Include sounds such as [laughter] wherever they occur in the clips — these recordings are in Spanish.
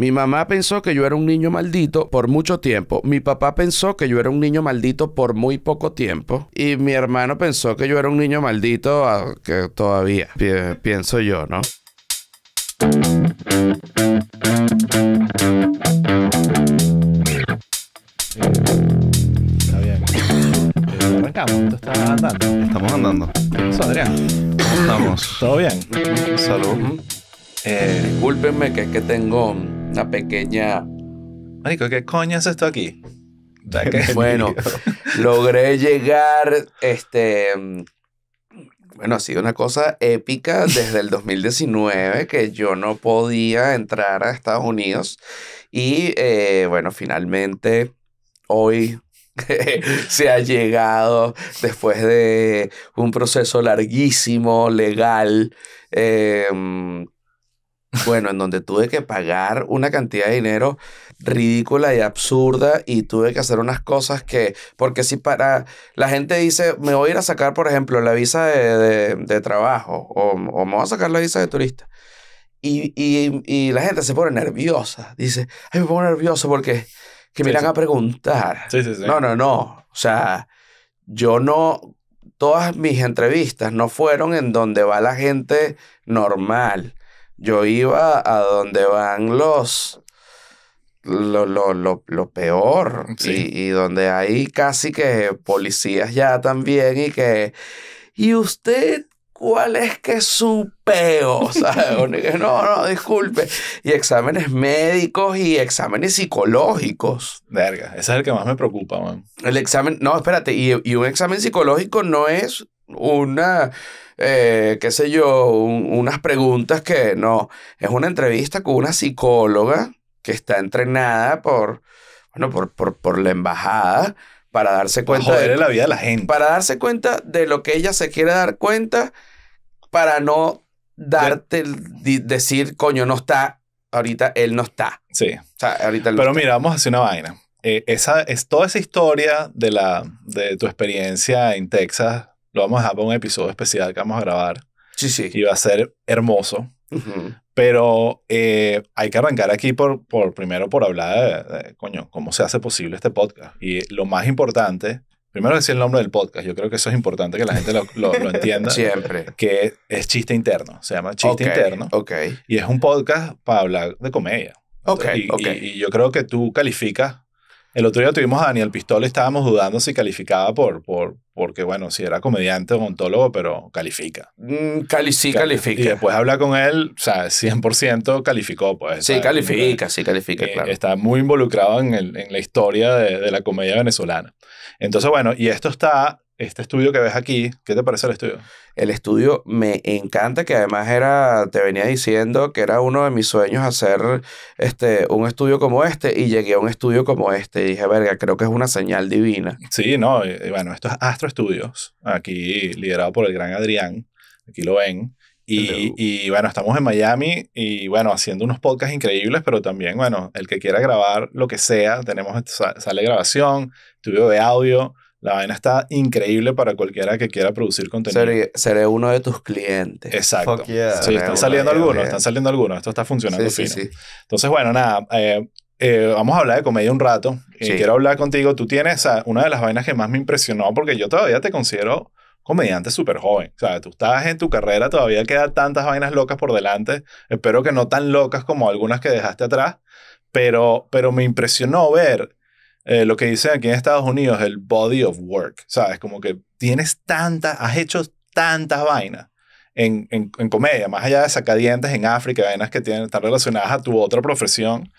Mi mamá pensó que yo era un niño maldito por mucho tiempo. Mi papá pensó que yo era un niño maldito por muy poco tiempo. Y mi hermano pensó que yo era un niño maldito ah, que todavía, pienso yo, ¿no? Está bien. arrancamos, tú andando. Estamos andando. Adrián. ¿Cómo estamos? ¿Todo bien? Salud. Eh, Disculpenme que es que tengo una pequeña. Marico, ¿qué coño es esto aquí? [laughs] bueno, [laughs] logré llegar, este, bueno, ha sido una cosa épica desde el 2019 que yo no podía entrar a Estados Unidos y eh, bueno, finalmente hoy [laughs] se ha llegado después de un proceso larguísimo, legal. Eh, bueno, en donde tuve que pagar una cantidad de dinero ridícula y absurda y tuve que hacer unas cosas que, porque si para, la gente dice, me voy a ir a sacar, por ejemplo, la visa de, trabajo o, o, me voy a sacar la visa de turista. Y, la gente se pone nerviosa, dice, ay, me pongo nervioso porque que me irán a preguntar. Sí, no, no, no. O sea, yo no, todas mis entrevistas no fueron en donde va la gente normal yo iba a donde van los... Lo, lo, lo, peor. Y, y donde hay casi que policías ya también y que... ¿Y usted ¿cuál es que es su peo? [laughs] no, no, disculpe. Y exámenes médicos y exámenes psicológicos. Verga, ese es el que más me preocupa, man. El examen, no, espérate, y, y un examen psicológico no es una eh, qué sé yo, unas preguntas que no, es una entrevista con una psicóloga que está entrenada por, bueno, por, por, por la embajada para darse cuenta... de la vida de la gente. Para darse cuenta de lo que ella se quiere dar cuenta para no darte, decir, coño, no está, ahorita él no está. Sí. ahorita Pero mira, vamos a hacer una vaina. Eh, esa, es toda esa historia de, la, de tu experiencia en Texas lo vamos a dejar para un episodio especial que vamos a grabar. Sí, sí. Y va a ser hermoso. Pero eh, hay que arrancar aquí por, por primero por hablar de, coño, cómo se hace posible este podcast. Y lo más importante, primero decir el nombre del podcast. Yo creo que eso es importante que la gente lo, lo, entienda. [laughs] Siempre. Que es chiste interno. Se llama chiste interno. Ok. Y es un podcast para hablar de comedia. Ok, ok. y, yo creo que tú calificas el otro día tuvimos a Daniel Pistol, estábamos dudando si calificaba por, por porque, bueno, si era comediante o ontólogo, pero califica. Mm, cali sí, califica. Y después habla con él, o sea, 100% calificó, pues. Sí, califica, sí, califica, eh, claro. Está muy involucrado en, el, en la historia de, de, la comedia venezolana. Entonces, bueno, y esto está este estudio que ves aquí, ¿qué te parece el estudio? El estudio me encanta, que además era, te venía diciendo que era uno de mis sueños hacer este, un estudio como este y llegué a un estudio como este y dije, verga, creo que es una señal divina. Sí, no, eh, eh, bueno, esto es Astro Estudios, aquí liderado por el gran Adrián, aquí lo ven. Y, y, bueno, estamos en Miami y bueno, haciendo unos podcasts increíbles, pero también, bueno, el que quiera grabar lo que sea, tenemos, sale grabación, estudio de audio, la vaina está increíble para cualquiera que quiera producir contenido. Seré, uno de tus clientes. Exacto. Sí, están saliendo algunos, están saliendo algunos. Esto está funcionando fino. Sí, sí. Entonces, bueno, nada, eh, eh, vamos a hablar de comedia un rato. Y eh, quiero hablar contigo. Tú tienes una de las vainas que más me impresionó porque yo todavía te considero comediante súper joven. O sea, tú estás en tu carrera, todavía quedan tantas vainas locas por delante. Espero que no tan locas como algunas que dejaste atrás. Pero, pero me impresionó ver eh, lo que dicen aquí en Estados Unidos, el body of work, ¿sabes? Como que tienes tanta, has hecho tantas vainas en, en, en, comedia, más allá de sacadientes en África, vainas que tienen, están relacionadas a tu otra profesión,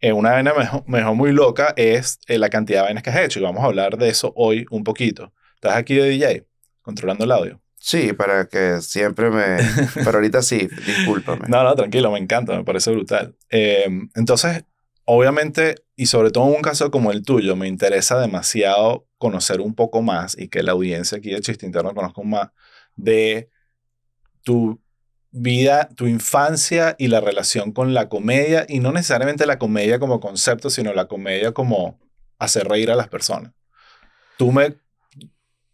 eh, una vaina mejor, muy loca es eh, la cantidad de vainas que has hecho y vamos a hablar de eso hoy un poquito. ¿Estás aquí de DJ? Controlando el audio. Sí, para que siempre me... Pero ahorita sí, [laughs] discúlpame. No, no, tranquilo, me encanta, me parece brutal. entonces, obviamente, y sobre todo en un caso como el tuyo, me interesa demasiado conocer un poco más y que la audiencia aquí de Chiste Interno conozca más de tu vida, tu infancia y la relación con la comedia, y no necesariamente la comedia como concepto, sino la comedia como hacer reír a las personas. Tú me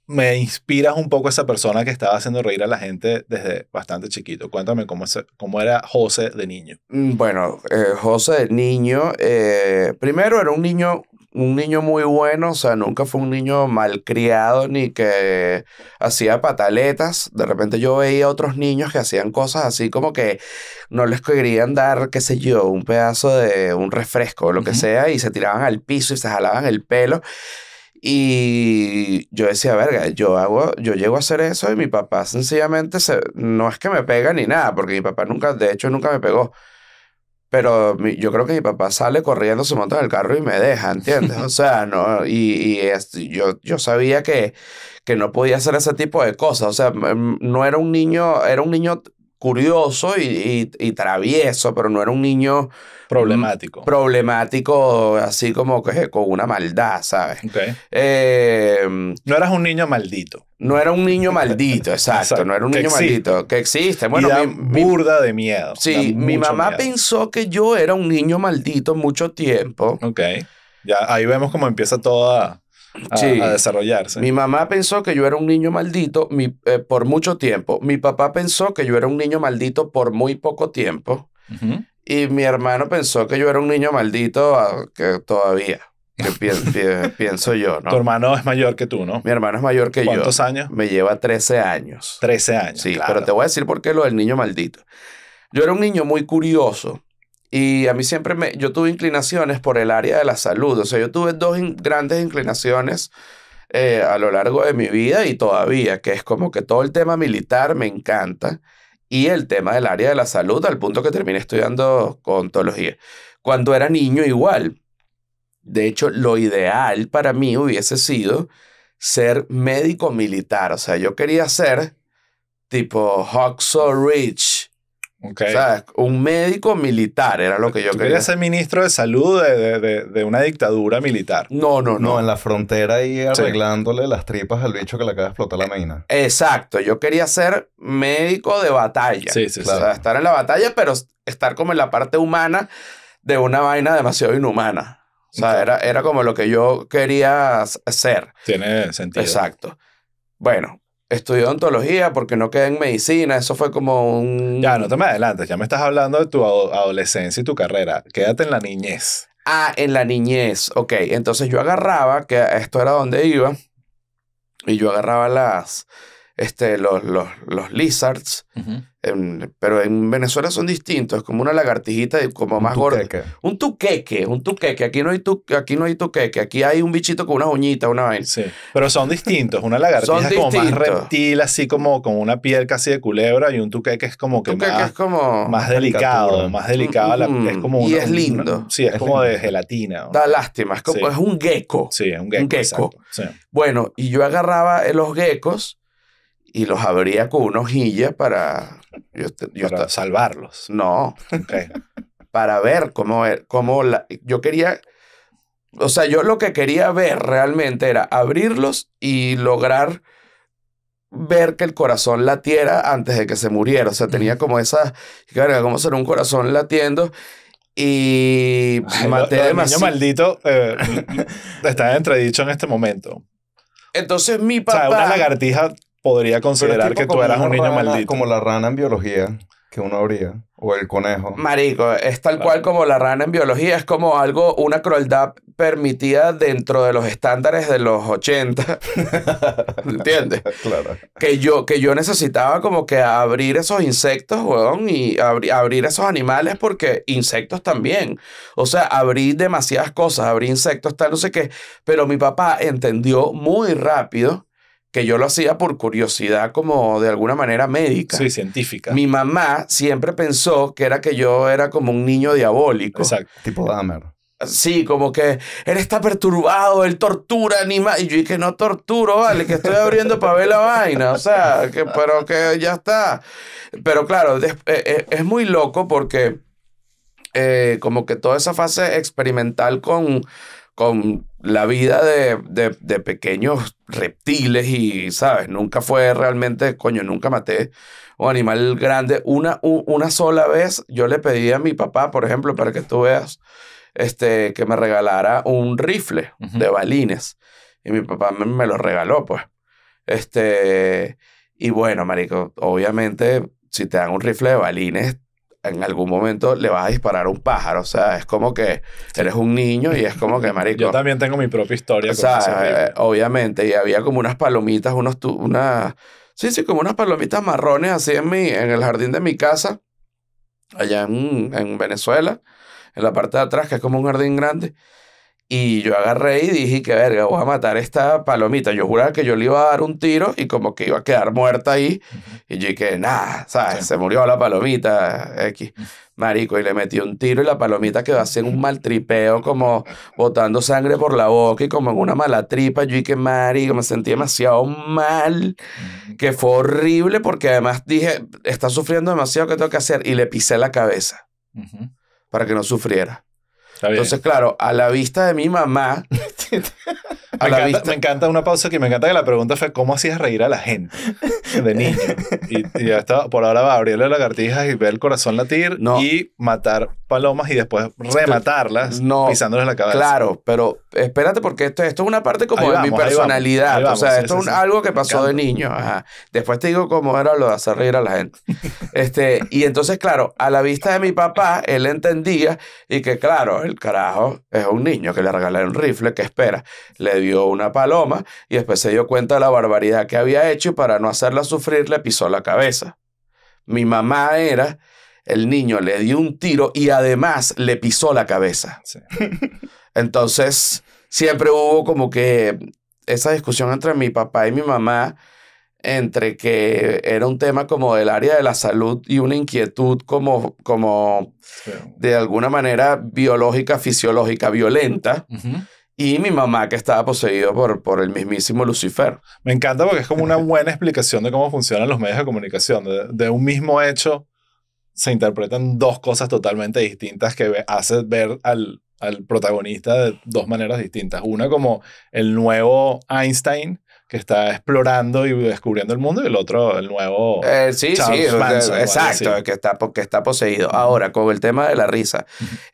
me inspiras un poco esa persona que estaba haciendo reír a la gente desde bastante chiquito. Cuéntame cómo, cómo era José de niño. Mm, bueno, eh, José de niño, eh, primero era un niño, un niño muy bueno, o sea, nunca fue un niño malcriado ni que hacía pataletas. De repente yo veía otros niños que hacían cosas así como que no les querían dar, qué sé yo, un pedazo de un refresco o lo que sea y se tiraban al piso y se jalaban el pelo. Y yo decía, verga, yo hago, yo llego a hacer eso y mi papá sencillamente se, no es que me pega ni nada, porque mi papá nunca, de hecho, nunca me pegó. Pero yo creo que mi papá sale corriendo, se monta en el carro y me deja, ¿entiendes? O sea, no, y, y yo, yo sabía que, que no podía hacer ese tipo de cosas. O sea, no era un niño, era un niño curioso y travieso, pero no era un niño Problemático. Mm, problemático, así como que con una maldad, ¿sabes? Eh, no eras un niño maldito. No era un niño maldito, [laughs] exacto. No era un niño maldito. Que existe. Bueno, burda de miedo. Sí, mi mamá pensó que yo era un niño maldito mucho tiempo. Ok. Ya ahí vemos cómo empieza todo A, desarrollarse. Mi mamá pensó que yo era un niño maldito eh, por mucho tiempo. Mi papá pensó que yo era un niño maldito por muy poco tiempo. Y mi hermano pensó que yo era un niño maldito ah, que todavía. [laughs] pienso yo, Tu hermano es mayor que tú, ¿no? Mi hermano es mayor que yo. ¿Cuántos años? Me lleva 13 años. 13 años. Sí, pero te voy a decir por qué lo del niño maldito. Yo era un niño muy curioso y a mí siempre me. Yo tuve inclinaciones por el área de la salud. O sea, yo tuve dos grandes inclinaciones eh, a lo largo de mi vida y todavía, que es como que todo el tema militar me encanta y el tema del área de la salud al punto que terminé estudiando ontología. Cuando era niño igual, de hecho lo ideal para mí hubiese sido ser médico militar, o sea, yo quería ser tipo or Rich sea, un médico militar era lo que yo quería. ser ministro de salud de, de, una dictadura militar. No, no, no. No, en la frontera y arreglándole las tripas al bicho que le acaba de explotar la mina. Exacto, yo quería ser médico de batalla. Sí, sí, claro. O sea, estar en la batalla, pero estar como en la parte humana de una vaina demasiado inhumana. O sea, era, era como lo que yo quería ser. Tiene sentido. Exacto. Bueno, estudió ontología porque no quedé en medicina. Eso fue como un. Ya, no te me adelantes. Ya me estás hablando de tu adolescencia y tu carrera. Quédate en la niñez. Ah, en la niñez. Ok. Entonces yo agarraba, que esto era donde iba, y yo agarraba las. Este, los, los, los lizards pero en Venezuela son distintos, es como una lagartijita como más gorda. Un tuqueque, un tuqueque. Aquí no hay tu, aquí no hay tuqueque, aquí hay un bichito con una uñita, una vez pero son distintos. Una lagartija es como más reptil, así como con una piel casi de culebra, y un tuqueque es como que más, es como... más delicado, más delicado. es como una, y es lindo. sí, es, como de gelatina. Da lástima, es como es un gecko. Sí, es un gecko. Un gecko. Bueno, y yo agarraba los geckos y los abría con una hojilla para, salvarlos. No, [laughs] para ver cómo, e, cómo la, yo quería, o sea, yo lo que quería ver realmente era abrirlos y lograr ver que el corazón latiera antes de que se muriera. O sea, tenía como esa, ¿Cómo como ser un corazón latiendo. Y maldito eh, [laughs] está entredicho en este momento. Entonces mi papá. O sea, una lagartija podría considerar que tú eras un niño maldito. Como la rana en biología que uno abría, o el conejo. Marico, es tal cual como la rana en biología, es como algo, una crueldad permitida dentro de los estándares de los 80. [laughs] ¿Entiendes? Claro. Que yo, que yo necesitaba como que abrir esos insectos, weón, y abrir esos animales, porque insectos también. O sea, abrí demasiadas cosas, abrí insectos, tal, no sé qué. Pero mi papá entendió muy rápido que yo lo hacía por curiosidad como de alguna manera médica. Sí, científica. Mi mamá siempre pensó que era que yo era como un niño diabólico. Exacto. Tipo Dahmer. Sí, como que él está perturbado, él tortura animales. Y yo dije, no torturo, vale, que estoy abriendo para ver la vaina. O sea, que, pero que ya está. Pero claro, eh, eh, es, muy loco porque eh, como que toda esa fase experimental con, con la vida de, pequeños reptiles y, ¿sabes? Nunca fue realmente, coño, nunca maté un animal grande. Una, una sola vez yo le pedí a mi papá, por ejemplo, para que tú veas, este, que me regalara un rifle de balines. Y mi papá me, me, lo regaló, pues. Este, y bueno, marico, obviamente, si te dan un rifle de balines, en algún momento le vas a disparar un pájaro. O sea, es como que eres un niño y es como que, marico. Yo también tengo mi propia historia. O sea, eh, obviamente. Y había como unas palomitas, unos, unas, sí, sí, como unas palomitas marrones así en mi, en el jardín de mi casa, allá en, en Venezuela, en la parte de atrás, que es como un jardín grande. Y yo agarré y dije, que verga, voy a matar a esta palomita. Yo juraba que yo le iba a dar un tiro y como que iba a quedar muerta ahí. Y yo dije, nada, ¿sabes? Se murió la palomita, X. Marico, y le metí un tiro y la palomita quedó así en un mal tripeo, como botando sangre por la boca y como en una mala tripa. Yo dije, marico, me sentí demasiado mal, que fue horrible porque además dije, está sufriendo demasiado, ¿qué tengo que hacer? Y le pisé la cabeza para que no sufriera. Entonces, claro, a la vista de mi mamá. [laughs] me, encanta, una pausa que me encanta que la pregunta fue: ¿cómo hacías reír a la gente de niño? y, ya estaba, por ahora va a abrirle lagartijas y ver el corazón latir no. y matar palomas y después rematarlas no, pisándoles la cabeza. Claro, pero espérate, porque esto, esto es una parte como de mi personalidad. o sea, esto es algo que pasó de niño. Después te digo cómo era lo de hacer reír a la gente. [laughs] este, y entonces, claro, a la vista de mi papá, él entendía y que, claro, carajo es un niño que le regalaron un rifle, que espera? Le dio una paloma y después se dio cuenta de la barbaridad que había hecho y para no hacerla sufrir le pisó la cabeza. Mi mamá era, el niño le dio un tiro y además le pisó la cabeza. [laughs] Entonces, siempre hubo como que esa discusión entre mi papá y mi mamá entre que era un tema como del área de la salud y una inquietud como, como de alguna manera biológica, fisiológica, violenta. Y mi mamá que estaba poseído por, por el mismísimo Lucifer. Me encanta porque es como una buena explicación de cómo funcionan los medios de comunicación. De, un mismo hecho se interpretan dos cosas totalmente distintas que hace ver al protagonista de dos maneras distintas. Una como el nuevo Einstein que está explorando y descubriendo el mundo y el otro, el nuevo. Eh, sí, sí, exacto, que, está, está poseído. Ahora, con el tema de la risa.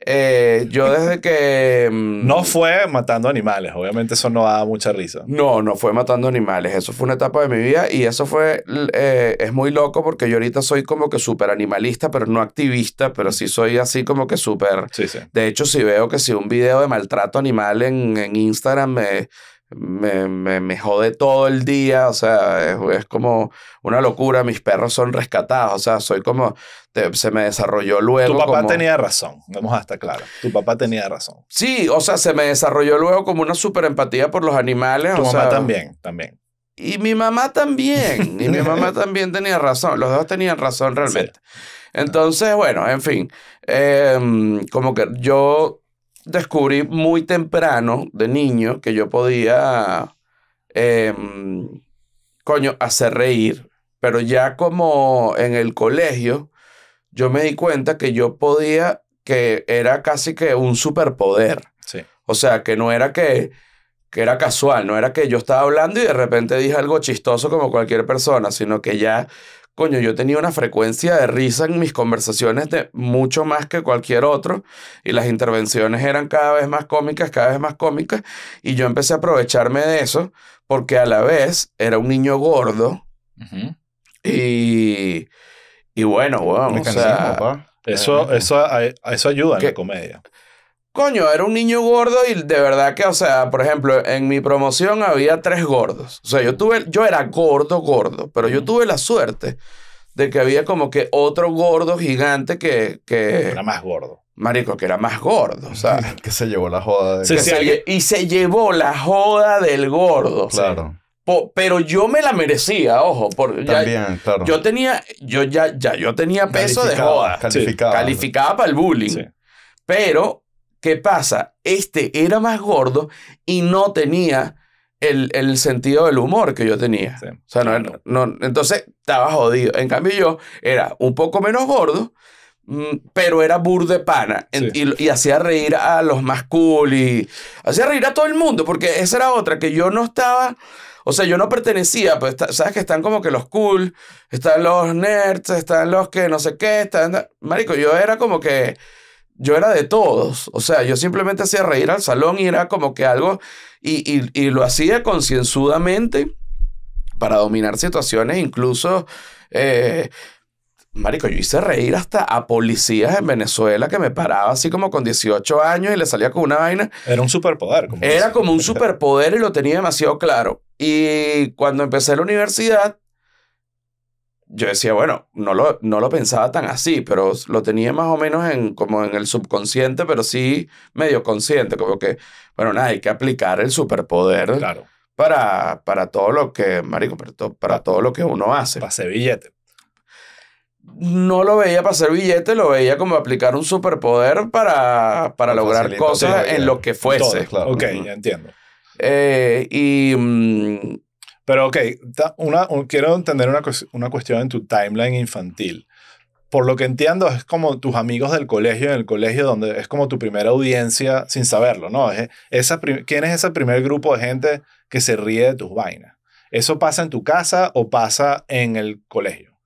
Eh, yo desde que... Mm, no fue matando animales, obviamente eso no da mucha risa. No, no fue matando animales, eso fue una etapa de mi vida y eso fue, eh, es muy loco porque yo ahorita soy como que súper animalista, pero no activista, pero sí soy así como que súper... Sí, sí. De hecho, si veo que si un video de maltrato animal en, en Instagram me me, me, jode todo el día, o sea, es, como una locura, mis perros son rescatados, o sea, soy como, se me desarrolló luego. Tu papá tenía razón, vamos hasta claro tu papá tenía razón. Sí, o sea, se me desarrolló luego como una super empatía por los animales. Tu mamá también, también. Y mi mamá también, y mi mamá [laughs] también tenía razón, los dos tenían razón realmente. Entonces, bueno, en fin, em, como que yo descubrí muy temprano, de niño, que yo podía, em, coño, hacer reír. Pero ya como en el colegio, yo me di cuenta que yo podía, que era casi que un superpoder. O sea, que no era que, que era casual, no era que yo estaba hablando y de repente dije algo chistoso como cualquier persona, sino que ya coño, yo tenía una frecuencia de risa en mis conversaciones de mucho más que cualquier otro y las intervenciones eran cada vez más cómicas, cada vez más cómicas y yo empecé a aprovecharme de eso porque a la vez era un niño gordo y, y bueno, bueno, o sea, eso, eh, eh, eso, eso ayuda que, en la comedia coño, era un niño gordo y de verdad que, o sea, por ejemplo, en mi promoción había tres gordos. O sea, yo tuve, yo era gordo, gordo, pero yo tuve la suerte de que había como que otro gordo gigante que... que era más gordo. Marico, que era más gordo, o sea... [laughs] que se llevó la joda. del gordo. Y se llevó la joda del gordo. Claro. pero yo me la merecía, ojo. También, claro. Yo tenía, yo ya, ya, yo tenía peso de joda. Calificada. Calificaba para el bullying. Pero ¿Qué pasa? Este era más gordo y no tenía el, sentido del humor que yo tenía. O sea, no, no, entonces estaba jodido. En cambio yo era un poco menos gordo, mm, pero era burde pana y, hacía reír a los más cool y hacía reír a todo el mundo, porque esa era otra, que yo no estaba... O sea, yo no pertenecía, pues, sabes que están como que los cool, están los nerds, están los que no sé qué, están... Marico, yo era como que yo era de todos. O sea, yo simplemente hacía reír al salón y era como que algo, y, lo hacía concienzudamente para dominar situaciones, incluso, eh, Marico, yo hice reír hasta a policías en Venezuela que me paraba así como con 18 años y le salía con una vaina. Era un superpoder. Como era como un [laughs] superpoder y lo tenía demasiado claro. Y cuando empecé la universidad, yo decía, bueno, no lo, no lo pensaba tan así, pero lo tenía más o menos en, como en el subconsciente, pero sí medio consciente, como que, bueno, nada, hay que aplicar el superpoder para, para todo lo que, marico, para todo lo que uno hace. Para hacer billete. No lo veía para hacer billete, lo veía como aplicar un superpoder para, para, lograr cosas en lo que fuese. claro. Ok, ya entiendo. Eh, y... Mm, pero ok, una, quiero entender una, cuestión en tu timeline infantil. Por lo que entiendo, es como tus amigos del colegio, en el colegio donde es como tu primera audiencia sin saberlo, ¿no? Es, esa ¿Quién es ese primer grupo de gente que se ríe de tus vainas? ¿Eso pasa en tu casa o pasa en el colegio?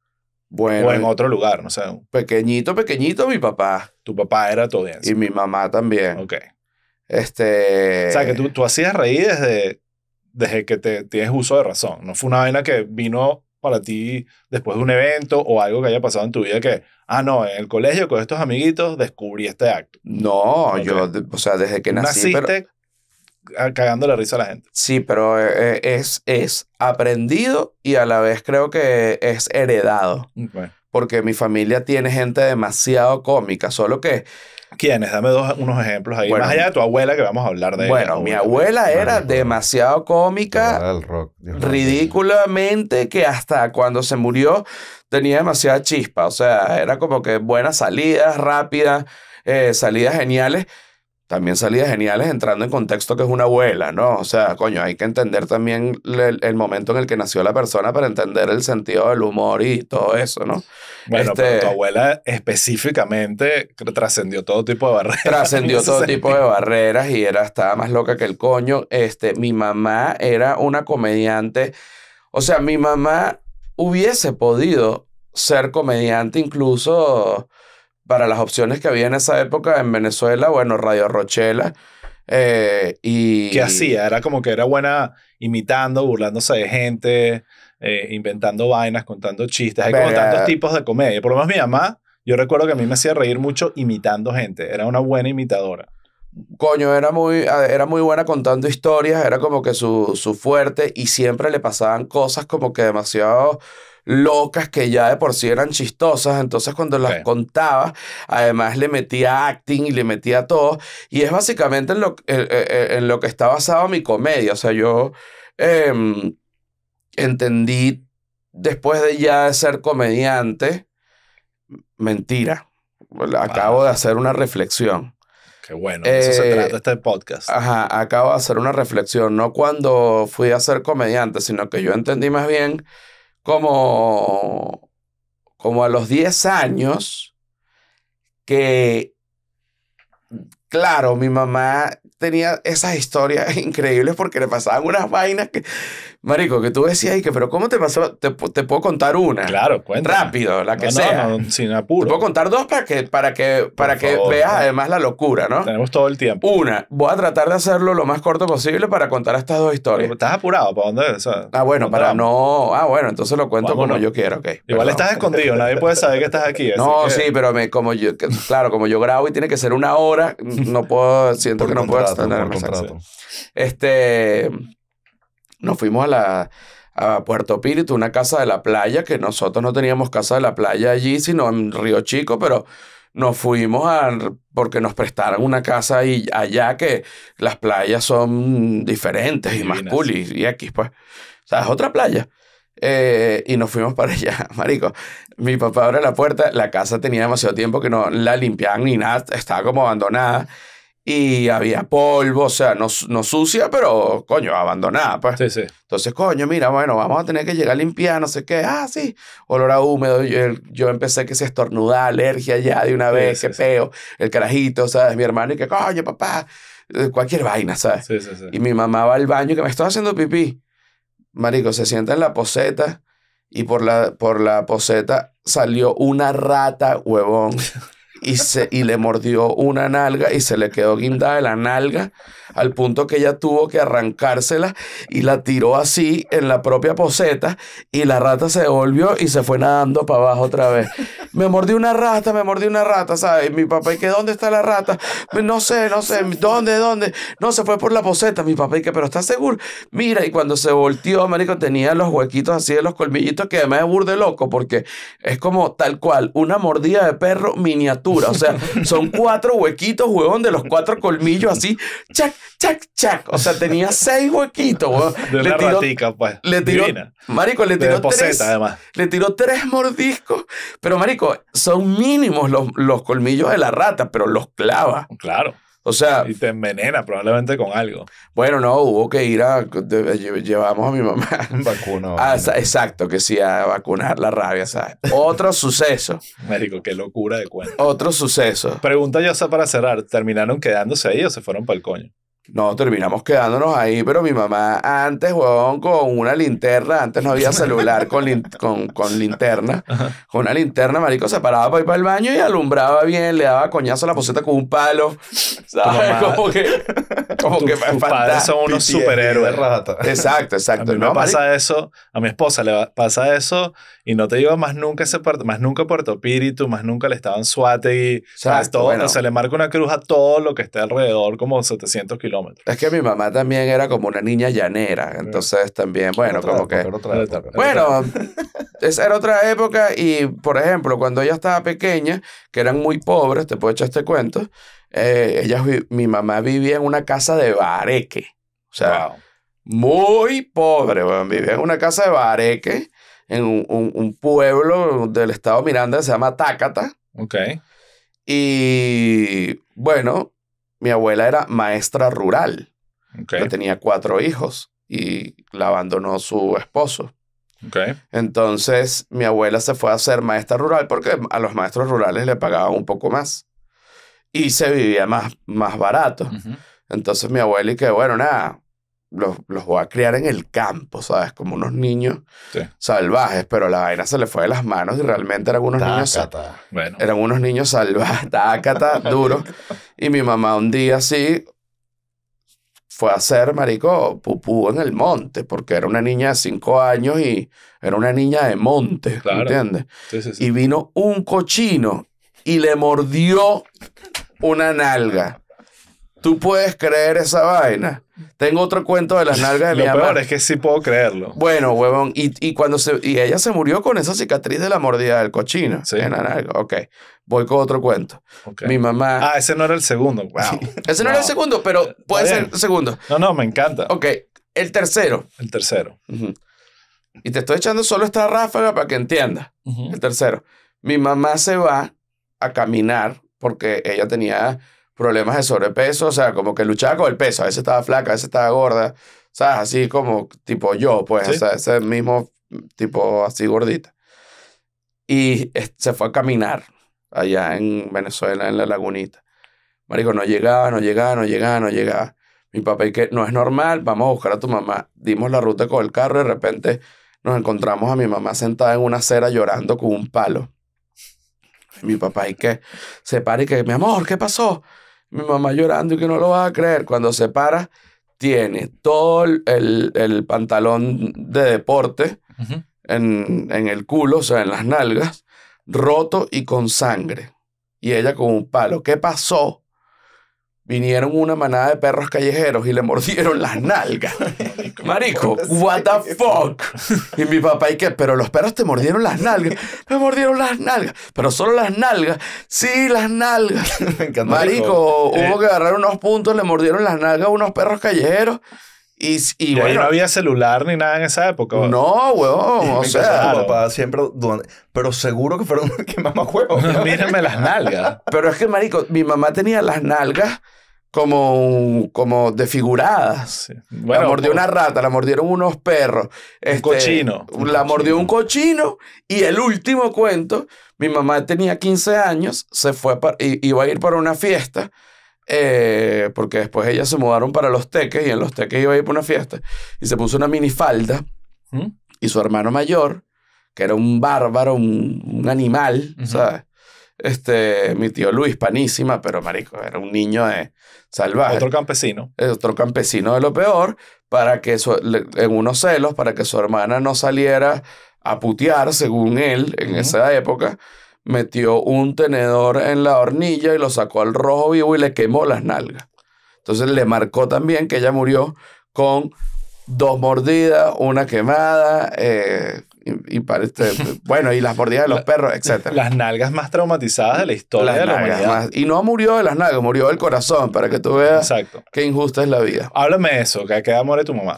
Bueno. O en eh, otro lugar, no sé. Pequeñito, pequeñito, mi papá. Tu papá era tu audiencia. Y mi mamá también. Ok. Este. O sea, que tú, tú hacías reír desde desde que te tienes uso de razón. No fue una vaina que vino para ti después de un evento o algo que haya pasado en tu vida que, ah, no, en el colegio con estos amiguitos descubrí este acto. No, yo, o sea, desde que nací. Naciste cagando la risa a la gente. Sí, pero eh, eh, es, es aprendido y a la vez creo que es heredado porque mi familia tiene gente demasiado cómica, solo que... ¿Quiénes? Dame dos, mm. unos ejemplos ahí. Más allá de tu abuela, que vamos a hablar de Bueno, mi abuela era demasiado cómica, el rock, ridículamente, que hasta cuando se murió tenía demasiada chispa. O sea, era como que buenas salidas, rápidas, eh, salidas geniales también salidas geniales entrando en contexto que es una abuela, ¿no? O sea, coño, hay que entender también el, momento en el que nació la persona para entender el sentido del humor y todo eso, ¿no? Bueno, este pero tu abuela específicamente trascendió todo tipo de barreras. Trascendió [laughs] todo tipo de barreras y era, estaba más loca que el coño. Este, mi mamá era una comediante. O sea, mi mamá hubiese podido ser comediante incluso para las opciones que había en esa época en Venezuela, bueno, Radio Rochela. Eh, y, ¿Qué hacía? Era como que era buena imitando, burlándose de gente, eh, inventando vainas, contando chistes. Hay como tantos tipos de comedia. Por lo menos mi mamá, yo recuerdo que a mí me hacía reír mucho imitando gente. Era una buena imitadora coño, era muy, era muy buena contando historias, era como que su, fuerte y siempre le pasaban cosas como que demasiado locas que ya de por sí eran chistosas, entonces cuando las contaba, además le metía acting y le metía todo, y es básicamente en lo, eh, eh, eh, en, lo que está basado mi comedia, o sea, yo em, entendí después de ya ser comediante, mentira, acabo de hacer una reflexión Qué bueno, eso se eh, trata este podcast. Ajá, acabo de hacer una reflexión, no cuando fui a ser comediante, sino que yo entendí más bien como, como a los 10 años que, claro, mi mamá tenía esas historias [laughs] increíbles porque le pasaban unas vainas que Marico, que tú decías, que, pero ¿cómo te pasó? Te, puedo contar una. Claro, cuéntame. Rápido, la que sea. No, sin apuro. Te puedo contar dos para que, para que, para que veas además la locura, ¿no? Tenemos todo el tiempo. Una, voy a tratar de hacerlo lo más corto posible para contar estas dos historias. estás apurado, ¿para dónde? ah, bueno, para no. Ah, bueno, entonces lo cuento como yo quiero, ok. Igual estás escondido, nadie puede saber que estás aquí. No, sí, pero como yo, claro, como yo grabo y tiene que ser una hora, no puedo, siento que no puedo extenderme. Este. Nos fuimos a la Puerto Píritu, una casa de la playa, que nosotros no teníamos casa de la playa allí, sino en Río Chico, pero nos fuimos a, porque nos prestaron una casa y allá que las playas son diferentes y más cool y, aquí, pues. O sea, es otra playa. Eh, y nos fuimos para allá, [laughs] marico. Mi papá abre la puerta, la casa tenía demasiado tiempo que no la limpiaban ni nada, estaba como abandonada y había polvo, o sea, no, no sucia, pero coño, abandonada, pues. Sí, sí. Entonces, coño, mira, bueno, vamos a tener que llegar a limpiar, no sé qué, ah, sí, olor a húmedo, yo, yo empecé que se estornudaba, alergia ya de una vez, qué peo, el carajito, ¿sabes? Mi hermano, y que coño, papá, eh, cualquier vaina, ¿sabes? Sí, sí, sí. Y mi mamá va al baño, y que me estoy haciendo pipí. Marico, se sienta en la poseta y por la, por la poseta salió una rata, huevón. [laughs] y, se, le mordió una nalga y se le quedó guindada de la nalga al punto que ella tuvo que arrancársela y la tiró así en la propia poseta y la rata se volvió y se fue nadando para abajo otra vez. Me mordió una rata, me mordió una rata, ¿sabes? Mi papá, ¿y que dónde está la rata? No sé, no sé, ¿dónde, dónde? No, se fue por la poseta, mi papá, ¿y qué pero está seguro? Mira, y cuando se volteó, marico, tenía los huequitos así de los colmillitos que además es burde loco porque es como tal cual, una mordida de perro miniatura o sea, [laughs] son cuatro huequitos, huevón, de los cuatro colmillos así, chac, chac, chac. O sea, tenía seis huequitos, huevón. De le pues. Le tiró, Marico, le tiró tres. Además. Le tiró tres mordiscos. Pero, Marico, son mínimos los, los colmillos de la rata, pero los clava. Claro. O sea. Y te envenena probablemente con algo. Bueno, no, hubo que ir a. Llevamos a mi mamá. [laughs] Vacunó. Exacto, que sí, a vacunar la rabia, ¿sabes? Otro suceso. [laughs] Médico, qué locura de cuenta. Otro suceso. Pregunta ya para cerrar: ¿terminaron quedándose ahí o se fueron para el coño? No, terminamos quedándonos ahí, pero mi mamá antes, huevón, con una linterna, antes no había celular con, con, linterna, [laughs] con una linterna, marico, se paraba para ir para el baño y alumbraba bien, le daba coñazo a la poseta con un palo, [laughs] Como que, como que tus padres son unos superhéroes, Exacto, exacto. me pasa eso, a mi esposa le pasa eso y no te digo más nunca más nunca Puerto Espíritu, más nunca le estaban Suate y todo, bueno. se le marca una cruz a todo lo que esté alrededor, como 700 kilómetros es que mi mamá también era como una niña llanera, entonces también, bueno, como que... bueno, esa era otra época y, por ejemplo, cuando ella estaba pequeña, que eran muy pobres, te puedo echar este cuento, eh, ella, mi mamá vivía en una casa de bareque, o sea, muy pobre, vivía en una casa de bareque, en un, pueblo del estado Miranda se llama Tácata. Ok. Y bueno, mi abuela era maestra rural. Okay. tenía cuatro hijos y la abandonó su esposo. Okay. Entonces mi abuela se fue a ser maestra rural porque a los maestros rurales le pagaban un poco más y se vivía más, más barato. Entonces mi abuela y que bueno, nada, los, voy a criar en el campo, ¿sabes? Como unos niños salvajes, pero la vaina se le fue de las manos y realmente eran unos niños. Eran unos niños salvajes, tácata, [laughs] duros. Y mi mamá un día así fue a hacer, marico, pupú en el monte, porque era una niña de cinco años y era una niña de monte, ¿entiendes? y vino un cochino y le mordió una nalga. ¿Tú puedes creer esa vaina? Tengo otro cuento de las nalgas de mi Lo peor es que sí puedo creerlo. Bueno, huevón. Y, y cuando se, y ella se murió con esa cicatriz de la mordida del cochino. Sí. En la Ok. Voy con otro cuento. Okay. Mi mamá. Ah, ese no era el segundo. Wow. ese no era el segundo, pero puede ser el segundo. No, no, me encanta. Ok. El tercero. El tercero. Y te estoy echando solo esta ráfaga para que entienda. El tercero. Mi mamá se va a caminar porque ella tenía problemas de sobrepeso, o sea, como que luchaba con el peso, a veces estaba flaca, a veces estaba gorda, ¿sabes? Así como tipo yo, pues, ese mismo tipo así gordita. Y se fue a caminar allá en Venezuela, en la lagunita. Marico, no llegaba, no llegaba, no llegaba, no llegaba. Mi papá, y que no es normal, vamos a buscar a tu mamá. Dimos la ruta con el carro y de repente nos encontramos a mi mamá sentada en una acera llorando con un palo. mi papá, y que se para y que, mi amor, ¿qué pasó? mi mamá llorando y que no lo vas a creer. Cuando se para, tiene todo el, pantalón de deporte en, en, el culo, o sea, en las nalgas, roto y con sangre. Y ella con un palo. ¿Qué pasó? vinieron una manada de perros callejeros y le mordieron las nalgas. [laughs] Marico, what the fuck. Y mi papá, ¿y qué? Pero los perros te mordieron las nalgas. Me mordieron las nalgas. Pero solo las nalgas. Sí, las nalgas. [laughs] Marico, hubo eh. que agarrar unos puntos, le mordieron las nalgas a unos perros callejeros. Y, no había celular ni nada en esa época. No, weón. O sea, mi papá siempre. Pero seguro que fueron [laughs] que mamá [laughs] Mírenme las nalgas. Pero es que, marico, mi mamá tenía las nalgas como, como desfiguradas. la mordió una rata, la mordieron unos perros. un este, cochino. la mordió un cochino. Y el último cuento, mi mamá tenía 15 años, se fue para, iba a ir para una fiesta eh, porque después ellas se mudaron para Los Teques y en Los Teques iba a ir para una fiesta y se puso una minifalda ¿Mm? y su hermano mayor, que era un bárbaro, un, animal, Este, mi tío Luis, panísima, pero marico, era un niño eh, salvaje. Otro campesino. Eh, otro campesino de lo peor, para que en unos celos, para que su hermana no saliera a putear, según él, en esa época metió un tenedor en la hornilla y lo sacó al rojo vivo y le quemó las nalgas. Entonces le marcó también que ella murió con dos mordidas, una quemada, eh, y, este, [laughs] bueno, y las mordidas de los perros, etc. Las nalgas más traumatizadas de la historia de la humanidad. y no murió de las nalgas, murió del corazón, para que tú veas qué injusta es la vida. Háblame eso, que queda amor de tu mamá.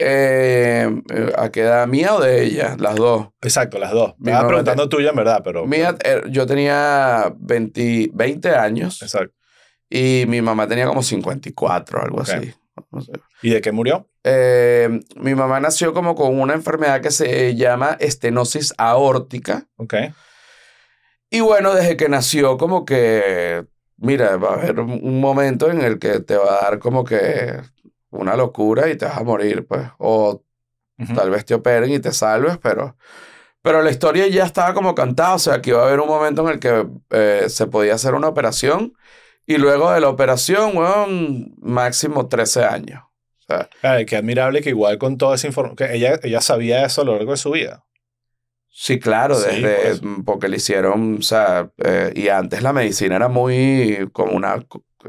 Eh, eh, ¿A qué edad? ¿Mía o de ella? Las dos. Exacto, las dos. Me estaba preguntando tuya, en verdad, pero. Mía, eh, yo tenía 20, años. Exacto. Y mi mamá tenía como 54, algo así. ¿Y de qué murió? mi mamá nació como con una enfermedad que se llama estenosis aórtica. Ok. Y bueno, desde que nació, como que. Mira, va a haber un momento en el que te va a dar como que una locura y te vas a morir, pues. O tal vez te operen y te salves, pero... Pero la historia ya estaba como cantada, o sea, que iba a haber un momento en el que eh, se podía hacer una operación y luego de la operación, weón, máximo 13 años. O qué admirable que igual con todo esa información, que ella, ella sabía eso a lo largo de su vida. Sí, claro, desde pues. porque le hicieron, o sea, eh, y antes la medicina era muy como una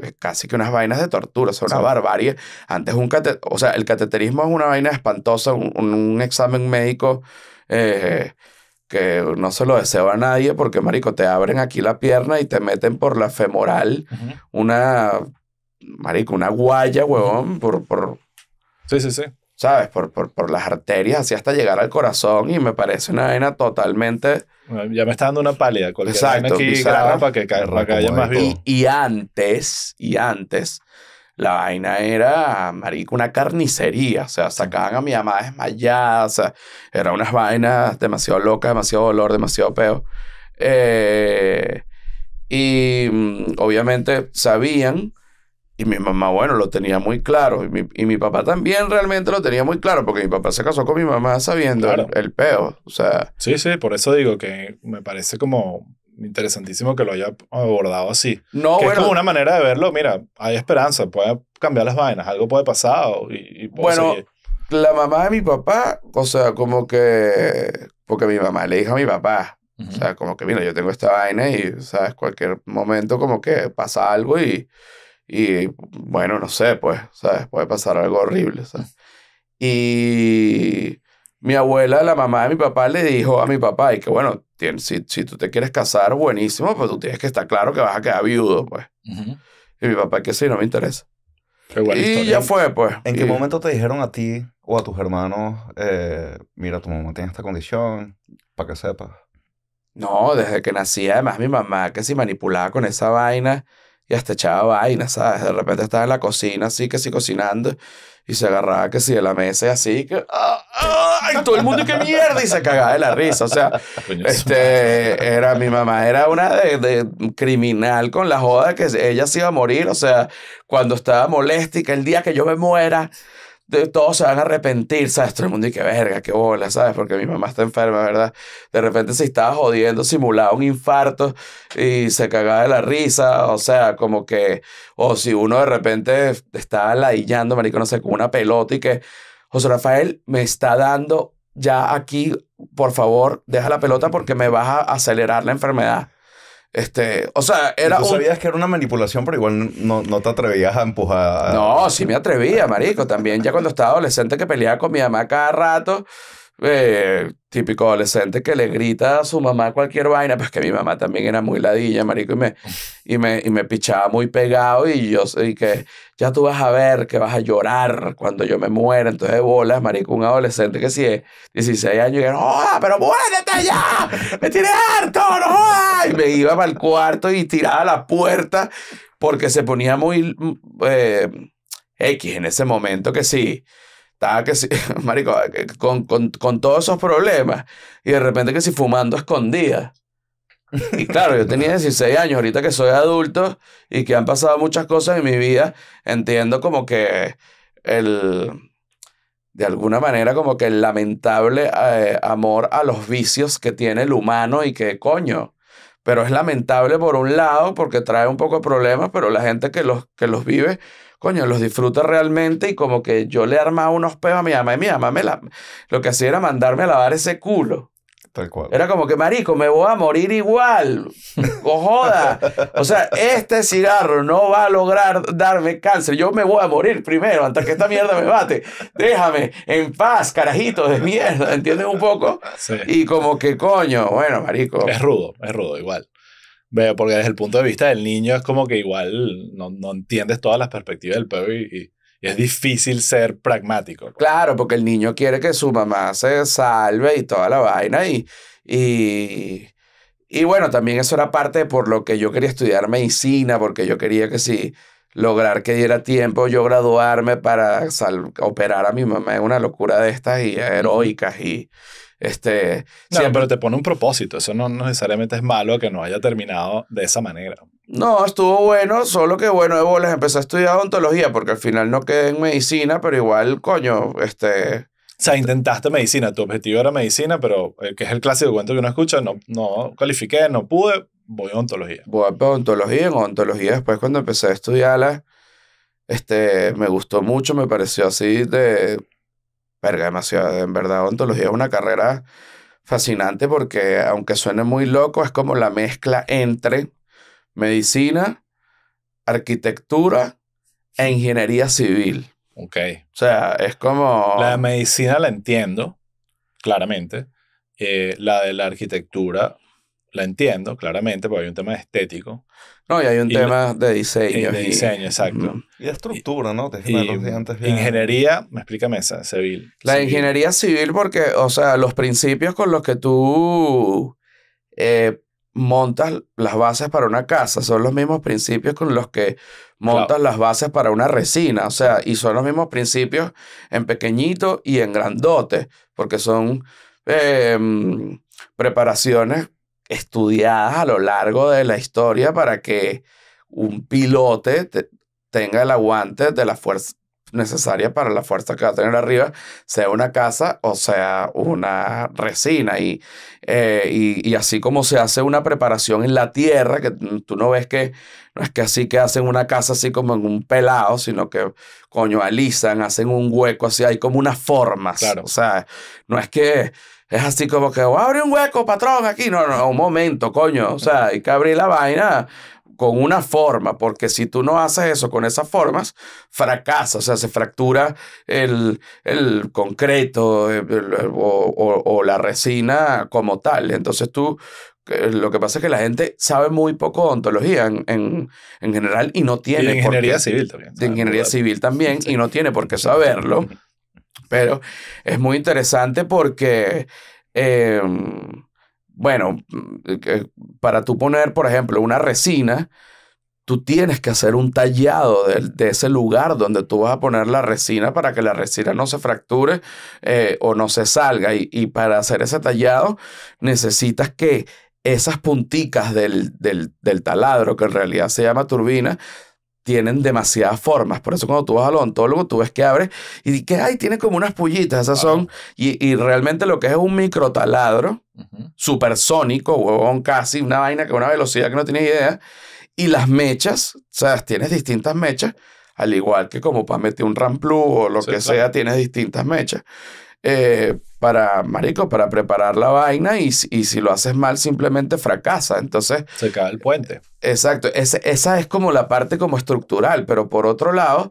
eh, casi que unas vainas de tortura, o una barbarie. Antes un o sea, el cateterismo es una vaina espantosa, un, examen médico eh, que no se lo deseo a nadie porque, marico, te abren aquí la pierna y te meten por la femoral una, marico, una guaya, huevón, por, por... Sí, sí, sí. ¿Sabes? Por, por, por las arterias, así hasta llegar al corazón y me parece una vaina totalmente ya me está dando una pálida. Exacto, Y, antes, y antes, la vaina era, marico, una carnicería. O sea, sacaban a mi mamá desmayada. O sea, eran unas vainas demasiado locas, demasiado dolor, demasiado peo. Eh, y mm, obviamente sabían y mi mamá, bueno, lo tenía muy claro. Y mi, y mi, papá también realmente lo tenía muy claro, porque mi papá se casó con mi mamá sabiendo el, peo. O sea. Sí, sí, por eso digo que me parece como interesantísimo que lo haya abordado así. No, que bueno, Es como una manera de verlo. Mira, hay esperanza, puede cambiar las vainas, algo puede pasar. Y, bueno, la mamá de mi papá, o sea, como que. Porque mi mamá le dijo a mi papá, O sea, como que, mira, yo tengo esta vaina y, ¿sabes? Cualquier momento como que pasa algo y, y bueno, no sé, pues, ¿sabes? Puede pasar algo horrible, ¿sabes? Y mi abuela, la mamá de mi papá, le dijo a mi papá, y que bueno, si, si tú te quieres casar, buenísimo, pues tú tienes que estar claro que vas a quedar viudo, pues. Y mi papá, que sí, no me interesa. Qué y ya fue, pues. ¿En qué momento te dijeron a ti o a tus hermanos, eh, mira, tu mamá tiene esta condición, para que sepas? No, desde que nací, además mi mamá que se manipulaba con esa vaina y hasta echaba vainas, ¿sabes? De repente estaba en la cocina, así que sí, cocinando, y se agarraba que sí de la mesa y así que. ¡Ah, ah ay todo el mundo qué mierda! Y se cagaba de la risa. O sea, [laughs] este, era, mi mamá era una de, criminal con la joda que ella se iba a morir. O sea, cuando estaba molesta el día que yo me muera todos se van a arrepentir, ¿sabes? Todo el mundo y que verga, qué bola, ¿sabes? Porque mi mamá está enferma, ¿verdad? De repente se estaba jodiendo, simulaba un infarto y se cagaba de la risa, o sea, como que, o si uno de repente está ladillando, marico, no sé, con una pelota y que, José Rafael, me está dando ya aquí, por favor, deja la pelota porque me vas a acelerar la enfermedad. Este, o sea, era. sabías que era una manipulación, pero igual no, no te atrevías a empujar. No, sí me atrevía, marico, también. Ya cuando estaba adolescente que peleaba con mi mamá cada rato, eh, típico adolescente que le grita a su mamá cualquier vaina, pues que mi mamá también era muy ladilla, marico, y me, y me, pichaba muy pegado y yo y que ya tú vas a ver que vas a llorar cuando yo me muera, entonces bolas, marico, un adolescente que si es 16 años y que, pero muérete ya! ¡Me tiré harto, no Y me iba para el cuarto y tiraba la puerta porque se ponía muy eh, X en ese momento que sí estaba que sí, [laughs] marico, eh, con, todos esos problemas y de repente que si fumando escondida. Y claro, yo tenía 16 años, ahorita que soy adulto y que han pasado muchas cosas en mi vida, entiendo como que el, de alguna manera, como que el lamentable eh, amor a los vicios que tiene el humano y que coño. Pero es lamentable por un lado porque trae un poco de problemas, pero la gente que los, que los vive coño, los disfruto realmente y como que yo le armaba unos peos a mi mamá y mi mamá me la, lo que hacía era mandarme a lavar ese culo. Tal cual. Era como que, marico, me voy a morir igual. O sea, este cigarro no va a lograr darme cáncer. Yo me voy a morir primero antes que esta mierda me bate. Déjame en paz, carajito de mierda. ¿Entiendes un poco? Y como que, coño, bueno, marico. Es rudo, es rudo, igual. Veo, porque desde el punto de vista del niño es como que igual no, no entiendes todas las perspectivas del pueblo y, es difícil ser pragmático. Claro, porque el niño quiere que su mamá se salve y toda la vaina y, y... Y bueno, también eso era parte por lo que yo quería estudiar medicina, porque yo quería que si lograr que diera tiempo yo graduarme para operar a mi mamá. Es una locura de estas y heroicas y, este, no, siempre... pero te pone un propósito. Eso no, necesariamente es malo que no haya terminado de esa manera. No, estuvo bueno, solo que bueno, de empecé a estudiar ontología porque al final no quedé en medicina, pero igual, coño, este... O sea, intentaste medicina, tu objetivo era medicina, pero eh, que es el clásico cuento que uno escucha, no, no califiqué, no pude, voy a ontología. Voy a ontología, en ontología después cuando empecé a estudiarla, este, me gustó mucho, me pareció así de verga, demasiado. En verdad, ontología es una carrera fascinante porque, aunque suene muy loco, es como la mezcla entre medicina, arquitectura e ingeniería civil. Ok. O sea, es como... La medicina la entiendo, claramente. Eh, la de la arquitectura la entiendo, claramente, porque hay un tema estético. No, y hay un tema de diseño. De diseño, exacto. Y de estructura, ¿no? ingeniería, me explícame esa, civil. La ingeniería civil porque, o sea, los principios con los que tú eh, montas las bases para una casa son los mismos principios con los que montas las bases para una resina, o sea, y son los mismos principios en pequeñito y en grandote, porque son em, preparaciones estudiadas a lo largo de la historia para que un pilote tenga el aguante de la fuerza necesaria para la fuerza que va a tener arriba, sea una casa o sea una resina. Y, eh, y, así como se hace una preparación en la tierra, que tú no ves que no es que así que hacen una casa así como en un pelado, sino que coño, alisan, hacen un hueco, así hay como unas formas. O sea, no es que es así como que, abre un hueco, patrón, aquí. No, no, un momento, coño. O sea, hay que abrir la vaina con una forma, porque si tú no haces eso con esas formas, fracasa, o sea, se fractura el, concreto o, la resina como tal. Entonces tú eh, lo que pasa es que la gente sabe muy poco de ontología en, general y no tiene. ingeniería civil también. De ingeniería civil también y no tiene por qué saberlo pero es muy interesante porque, em, bueno, mm, para tú poner, por ejemplo, una resina, tú tienes que hacer un tallado de, ese lugar donde tú vas a poner la resina para que la resina no se fracture eh, o no se salga. Y, para hacer ese tallado necesitas que esas punticas del, del taladro, que en realidad se llama turbina, tienen demasiadas formas. Por eso cuando tú vas al odontólogo, tú ves que abres y que, ay, tiene como unas pullitas, esas son. Y, realmente lo que es un microtaladro, supersónico, huevón casi, una vaina que una velocidad que no tienes idea. Y las mechas, o sea, tienes distintas mechas, al igual que como para meter un ramplu o lo que sea, tienes distintas mechas. Eh, para, marico, para preparar la vaina y, y, si lo haces mal simplemente fracasa. Entonces... Se cae el puente. Exacto. esa es como la parte como estructural, pero por otro lado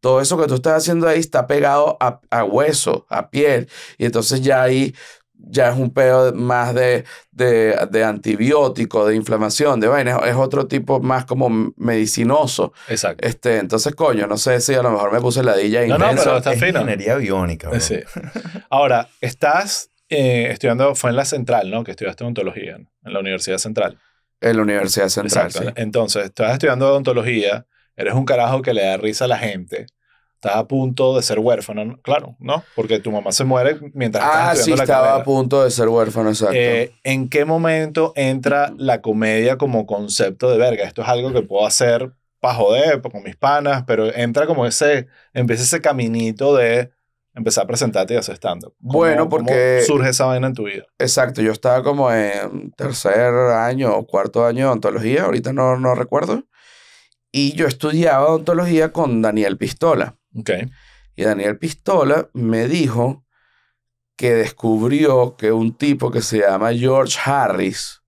todo eso que tú estás haciendo ahí está pegado a, hueso, a piel. Y entonces ya ahí ya es un pedo más de, de, antibiótico, de inflamación, de vaina. Es otro tipo más como medicinoso. Exacto. Este, entonces, coño, no sé si a lo mejor me puse la dilla no, No, pero está ingeniería biónica. Ahora, estás eh, estudiando, fue en la Central, ¿no? Que estudiaste odontología, en la Universidad Central. En la Universidad Central, Sí. Entonces, estás estudiando odontología, eres un carajo que le da risa a la gente estaba a punto de ser huérfano, claro, ¿no? Porque tu mamá se muere mientras ah, estudiando sí, estaba a punto de ser huérfano, exacto. Eh, ¿En qué momento entra la comedia como concepto de verga? Esto es algo que puedo hacer para joder, con mis panas, pero entra como ese, empieza ese caminito de empezar a presentarte y hacer stand-up. Bueno, porque... surge esa vaina en tu vida? Exacto, yo estaba como en tercer año o cuarto año de ontología, ahorita no, no recuerdo, y yo estudiaba ontología con Daniel Pistola y Daniel Pistola me dijo que descubrió que un tipo que se llama George Harris,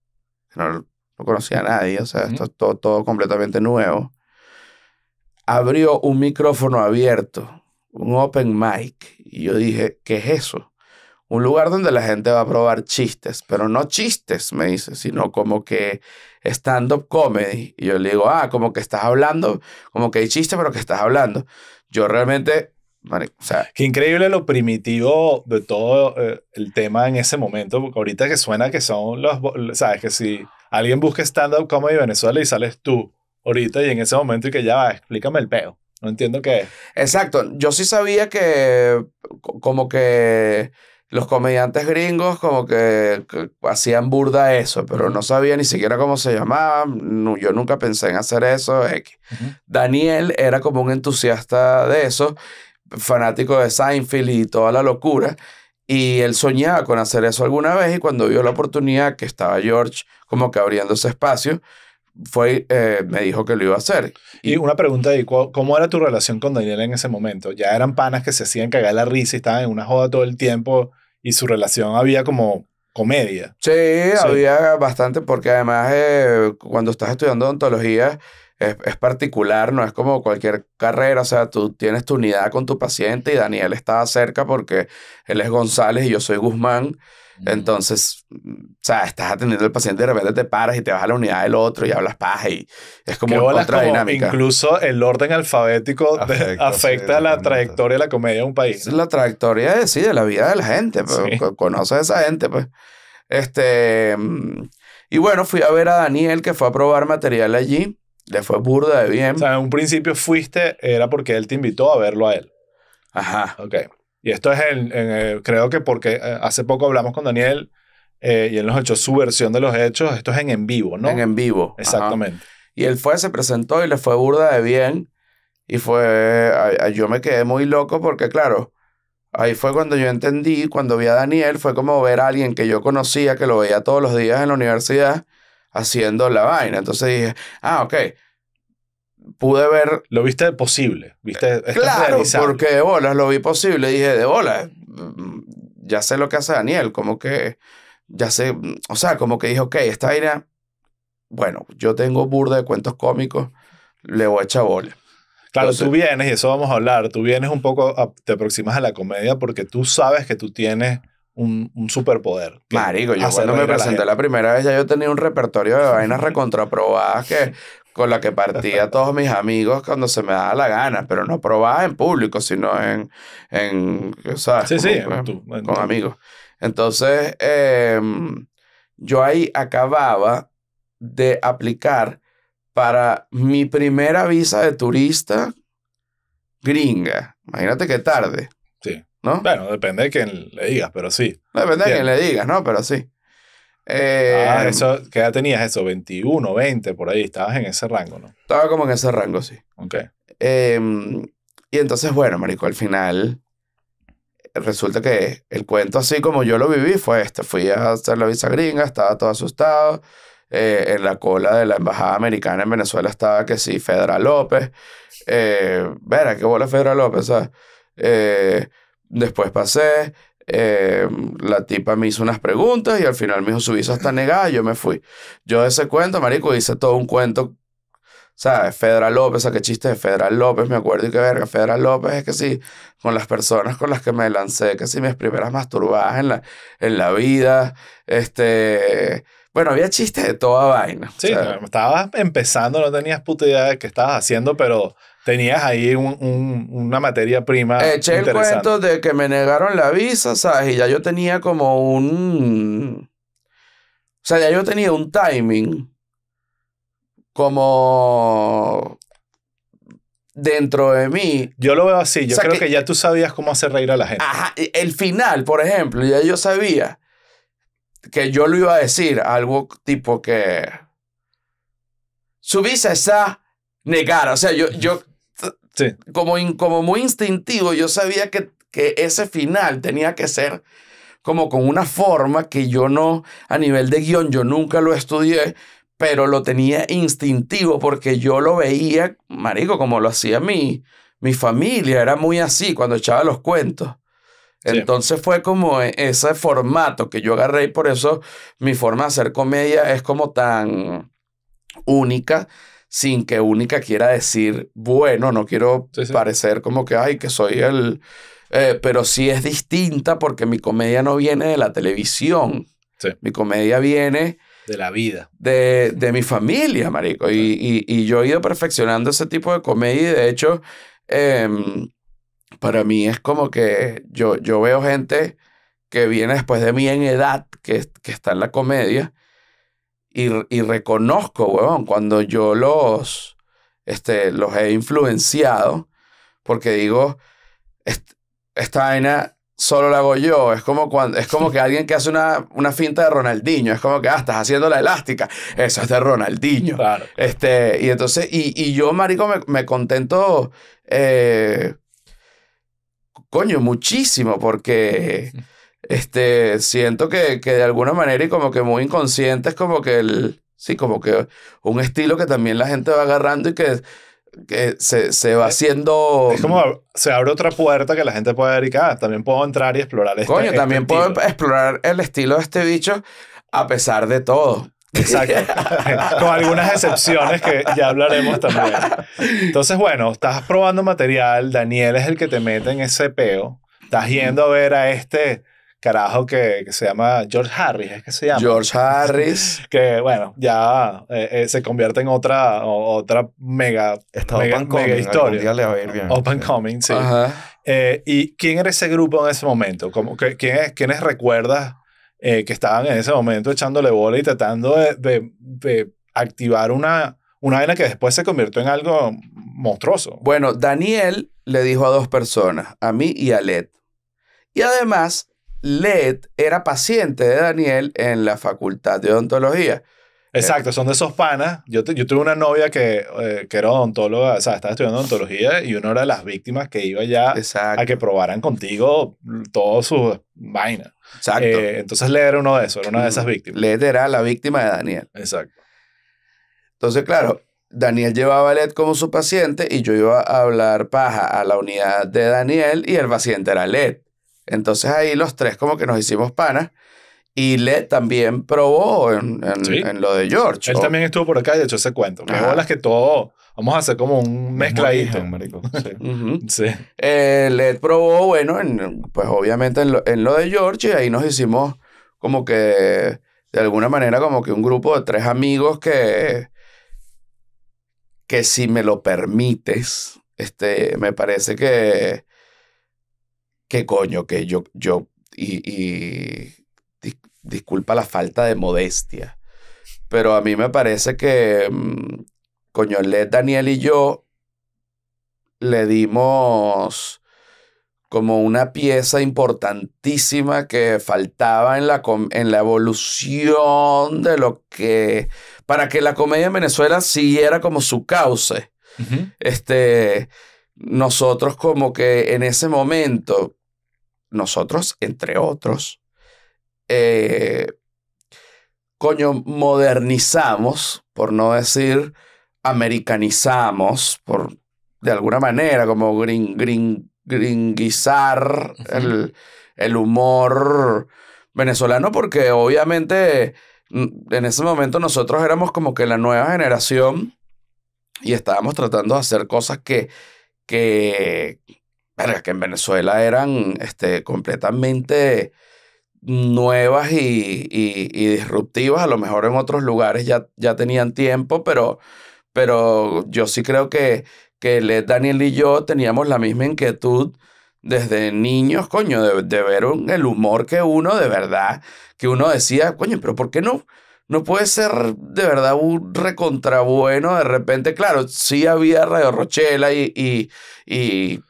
no, conocía a nadie, o sea, esto es todo, todo completamente nuevo, abrió un micrófono abierto, un open mic. Y yo dije, ¿qué es eso? Un lugar donde la gente va a probar chistes, pero no chistes, me dice, sino como que stand-up comedy. Y yo le digo, ah, como que estás hablando, como que hay chistes, pero que estás hablando. Yo realmente, vale o sea... Qué increíble lo primitivo de todo eh, el tema en ese momento, porque ahorita que suena que son los, sabes, que si alguien busca stand-up comedy Venezuela y sales tú ahorita y en ese momento y que ya va, explícame el peo. No entiendo qué Exacto. Yo sí sabía que como que los comediantes gringos como que, hacían burda eso, pero no sabía ni siquiera cómo se llamaban, yo nunca pensé en hacer eso. Daniel era como un entusiasta de eso, fanático de Seinfeld y toda la locura, y él soñaba con hacer eso alguna vez y cuando vio la oportunidad que estaba George como que abriendo ese espacio, fue, eh, me dijo que lo iba a hacer. Y, una pregunta ahí, ¿cómo era tu relación con Daniel en ese momento? ¿Ya eran panas que se hacían cagar la risa y estaban en una joda todo el tiempo? y su relación había como comedia. Sí, había bastante, porque además eh, cuando estás estudiando odontología es, es, particular, no es como cualquier carrera, o sea, tú tienes tu unidad con tu paciente y Daniel estaba cerca porque él es González y yo soy Guzmán. Entonces, mm, o sea, estás atendiendo al paciente, de repente te paras y te vas a la unidad del otro y hablas paja y es como otra dinámica. Incluso el orden alfabético afecta, la trayectoria de la comedia de un país. La trayectoria, de, eh, sí, de la vida de la gente. Pues, Conoces a esa gente, pues. Este, mm, y bueno, fui a ver a Daniel que fue a probar material allí. Le fue burda de bien. O sea, en un principio fuiste, era porque él te invitó a verlo a él. Ajá. Ok. Y esto es, en, eh, creo que porque eh, hace poco hablamos con Daniel eh, y él nos echó su versión de los hechos. Esto es en en vivo, ¿no? En en vivo. Exactamente. Y él fue, se presentó y le fue burda de bien. Y fue, yo me quedé muy loco porque, claro, ahí fue cuando yo entendí, cuando vi a Daniel, fue como ver a alguien que yo conocía, que lo veía todos los días en la universidad, haciendo la vaina. Entonces dije, ah, ok pude ver. Lo viste posible, viste. Eh, claro, porque de bolas lo vi posible. Dije, de bolas, mm, ya sé lo que hace Daniel, como que, ya sé, mm, o sea, como que dije, ok, esta vaina, bueno, yo tengo burda de cuentos cómicos, le voy a echar bola. Claro, tú vienes, y eso vamos a hablar, tú vienes un poco, te aproximas a la comedia porque tú sabes que tú tienes un, un superpoder. Marico, yo cuando me presenté la, la, primera vez ya yo tenía un repertorio de vainas [laughs] recontraprobadas que con la que partía todos mis amigos cuando se me daba la gana, pero no probaba en público, sino en, en ¿sabes? Sí, sí, con amigos. Entonces, em, yo ahí acababa de aplicar para mi primera visa de turista gringa. Imagínate qué tarde. Sí. ¿No? Bueno, depende de quién le digas, pero sí. Depende de quién le digas, ¿no? Pero sí ah, eh, eso, ¿qué edad tenías eso? 21, 20, por ahí, estabas en ese rango, ¿no? Estaba como en ese rango, sí. Ok. Em, y entonces, bueno, marico, al final resulta que el cuento así como yo lo viví fue esto Fui a hacer la visa gringa, estaba todo asustado. Eh, en la cola de la embajada americana en Venezuela estaba que sí, Federal López. Eh, Verá, qué bola Fedra López, eh, después pasé, eh, la tipa me hizo unas preguntas y al final me dijo, su visa está negada, yo me fui. Yo ese cuento, marico, hice todo un cuento o sea, Federal López, ¿a qué chiste de Federal López? Me acuerdo y qué verga, Federal López es que sí, con las personas con las que me lancé, que sí, mis primeras masturbadas en la, en la vida, este... Bueno, había chistes de toda vaina. Sí, empezando, no tenías puta idea de qué estabas haciendo, pero tenías ahí una materia prima. Eché el cuento de que me negaron la visa, ¿sabes? Y ya yo tenía como un. O sea, ya yo tenía un timing como dentro de mí. Yo lo veo así, yo creo que, ya tú sabías cómo hacer reír a la gente. Ajá, el final, por ejemplo, ya yo sabía que yo lo iba a decir, algo tipo que Su visa está negar, o sea, yo, yo como, como muy instintivo, yo sabía que, que ese final tenía que ser como con una forma que yo no, a nivel de guión, yo nunca lo estudié, pero lo tenía instintivo porque yo lo veía, marico, como lo hacía mi, mi familia, era muy así cuando echaba los cuentos. Entonces fue como e, ese formato que yo agarré y por eso mi forma de hacer comedia es como tan única sin que única quiera decir, bueno, no quiero parecer como que, ay, que soy el... Eh, pero sí es distinta porque mi comedia no viene de la televisión. Mi comedia viene... De la vida. De, mi familia, Marico. Y, yo he ido perfeccionando ese tipo de comedia y de hecho, em, para mí es como que yo, yo veo gente que viene después de mí en edad, que, que está en la comedia, y, reconozco, huevón, cuando yo los, este, los he influenciado, porque digo, esta vaina solo la hago yo. Es como, es como que alguien que hace una, una finta de Ronaldinho, es como que, ah, estás haciendo la elástica. Eso es de Ronaldinho. Este, y entonces, y, yo, marico, me, contento, eh, coño, muchísimo, porque este, siento que, que de alguna manera y como que muy inconsciente es como que el, sí, como que un estilo que también la gente va agarrando y que, que se, se va haciendo... Es como se abre otra puerta que la gente puede ver y ah, también puedo entrar y explorar este Coño, este también puedo explorar el estilo de este bicho a pesar de todo. Exacto. [laughs] Con algunas excepciones que ya hablaremos también. Entonces, bueno, estás probando material, Daniel es el que te mete en ese peo. Estás yendo a ver a este carajo que, se llama George Harris, es que se llama. George Harris. [laughs] que bueno, ya eh, eh, se convierte en otra, otra mega, mega, historia. Open Coming, sí. Eh, ¿Y quién era ese grupo en ese momento? quién ¿Quiénes recuerdas que estaban en ese momento echándole bola y tratando de, de, activar una, una vaina que después se convirtió en algo monstruoso? Bueno, Daniel le dijo a dos personas, a mí y a Led. Y además Led era paciente de Daniel en la facultad de odontología. Exacto, eh, son de esos panas. Yo, tuve una novia que, eh, que, era odontóloga, o sea, estaba estudiando odontología y una era de las víctimas que iba ya a que probaran contigo todas sus vainas. Exacto. Eh, entonces Led era uno de esos, era una de esas víctimas. Led era la víctima de Daniel. Exacto. Entonces, claro, Daniel llevaba a Led como su paciente y yo iba a hablar paja a la unidad de Daniel y el paciente era Led. Entonces ahí los tres como que nos hicimos panas. Y Led también probó en, lo de George. Él también estuvo por acá y de hecho ese cuento. Me bolas que todo. Vamos a hacer como un mezcladito. [laughs] Sí. Eh, probó, bueno, en, pues obviamente en lo, de George. Y ahí nos hicimos como que. De alguna manera, como que un grupo de tres amigos que. Que si me lo permites, este, me parece que que coño, que yo, yo, y, disculpa la falta de modestia, pero a mí me parece que, mm, coño, Daniel y yo le dimos como una pieza importantísima que faltaba en la, en la evolución de lo que, para que la comedia en Venezuela siguiera como su cauce. Este, nosotros como que en ese momento nosotros, entre otros, eh, coño, modernizamos, por no decir americanizamos, por, de alguna manera, como gring, gringuizar el, humor venezolano, porque obviamente mm, en ese momento nosotros éramos como que la nueva generación y estábamos tratando de hacer cosas que, que, verga, que en Venezuela eran este, completamente nuevas y, y, disruptivas. A lo mejor en otros lugares ya, ya tenían tiempo, pero, pero yo sí creo que, que Daniel y yo teníamos la misma inquietud desde niños, coño, de, ver el humor que uno de verdad, que uno decía, coño, pero ¿por qué no? No puede ser de verdad un recontrabueno de repente. Claro, sí había Radio Rochela y, y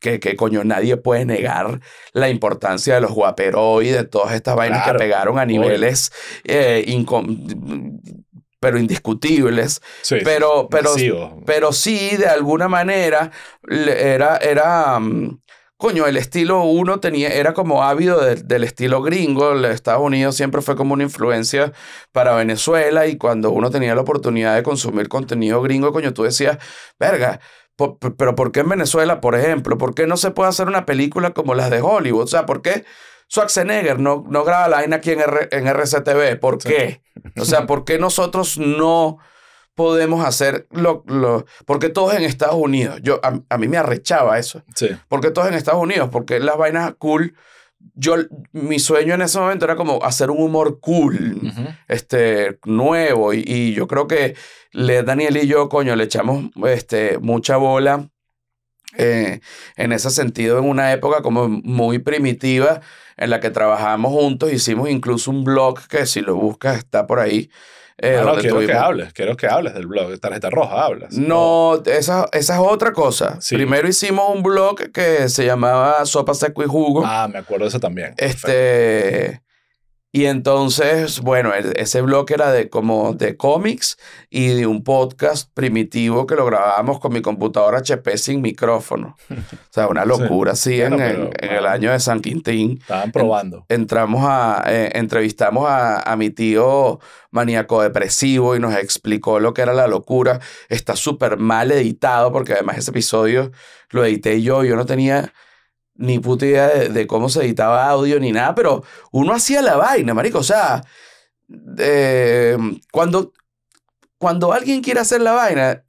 que, coño, nadie puede negar la importancia de los guaperos y de todas estas vainas que pegaron a niveles eh, pero indiscutibles. pero, pero, pero sí, de alguna manera, era, era mm, coño, el estilo uno tenía, era como ávido del estilo gringo, Estados Unidos siempre fue como una influencia para Venezuela y cuando uno tenía la oportunidad de consumir contenido gringo, coño, tú decías, verga, pero ¿por qué en Venezuela, por ejemplo? ¿Por qué no se puede hacer una película como las de Hollywood? O sea, ¿por qué Schwarzenegger no, no graba la vaina aquí en, en RCTV? ¿Por qué? O sea, ¿por qué nosotros no podemos hacer lo, lo, porque todos en Estados Unidos, yo a, mí me arrechaba eso. Sí. Porque todos en Estados Unidos, porque las vainas cool yo, mi sueño en ese momento era como hacer un humor cool, este, nuevo, y, yo creo que le, Daniel y yo, coño, le echamos este, mucha bola eh, en ese sentido, en una época como muy primitiva en la que trabajamos juntos, hicimos incluso un blog que si lo buscas está por ahí, no, eh, quiero que hables, quiero que hables del blog. Tarjeta roja, hablas. No, esa, es otra cosa. Primero hicimos un blog que se llamaba Sopa Seco y Jugo. Ah, me acuerdo de eso también. Este. Y entonces, bueno, e, ese blog era de como de cómics y de un podcast primitivo que lo grabábamos con mi computadora HP sin micrófono. [laughs] O sea, una locura, sí, en, el año de San Quintín. Estaban probando. entramos a, eh, entrevistamos a, a mi tío maníaco depresivo y nos explicó lo que era la locura. Está súper mal editado porque además ese episodio lo edité yo, yo no tenía ni puta idea de, cómo se editaba audio ni nada, pero uno hacía la vaina, marico. O sea, eh, cuando, cuando alguien quiere hacer la vaina,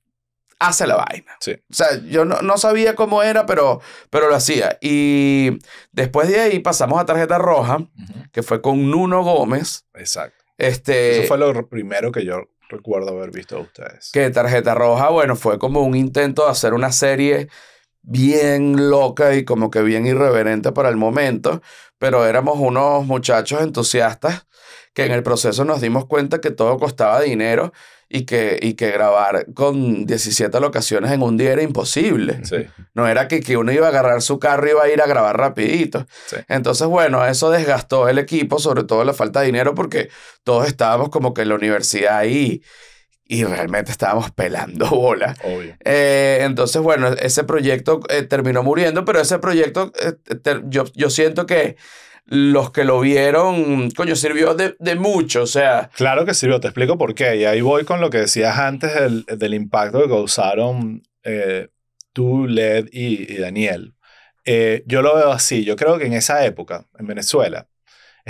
hace la vaina. Sí. O sea, yo no, sabía cómo era, pero, pero lo hacía. Y después de ahí pasamos a tarjeta roja, que fue con Nuno Gómez. Exacto. Este, Eso fue lo primero que yo recuerdo haber visto de ustedes. Que tarjeta roja, bueno, fue como un intento de hacer una serie bien loca y como que bien irreverente para el momento, pero éramos unos muchachos entusiastas que en el proceso nos dimos cuenta que todo costaba dinero y que, y que grabar con 17 locaciones en un día era imposible. No era que, que, uno iba a agarrar su carro y iba a ir a grabar rapidito. Entonces, bueno, eso desgastó el equipo, sobre todo la falta de dinero, porque todos estábamos como que en la universidad ahí y realmente estábamos pelando bola. Obvio. Eh, entonces, bueno, ese proyecto eh, terminó muriendo, pero ese proyecto, eh, yo, siento que los que lo vieron, coño, sirvió de, mucho, o sea. Claro que sirvió, te explico por qué. Y ahí voy con lo que decías antes del, impacto que causaron tú, Led y Daniel. yo lo veo así, yo creo que en esa época, en Venezuela,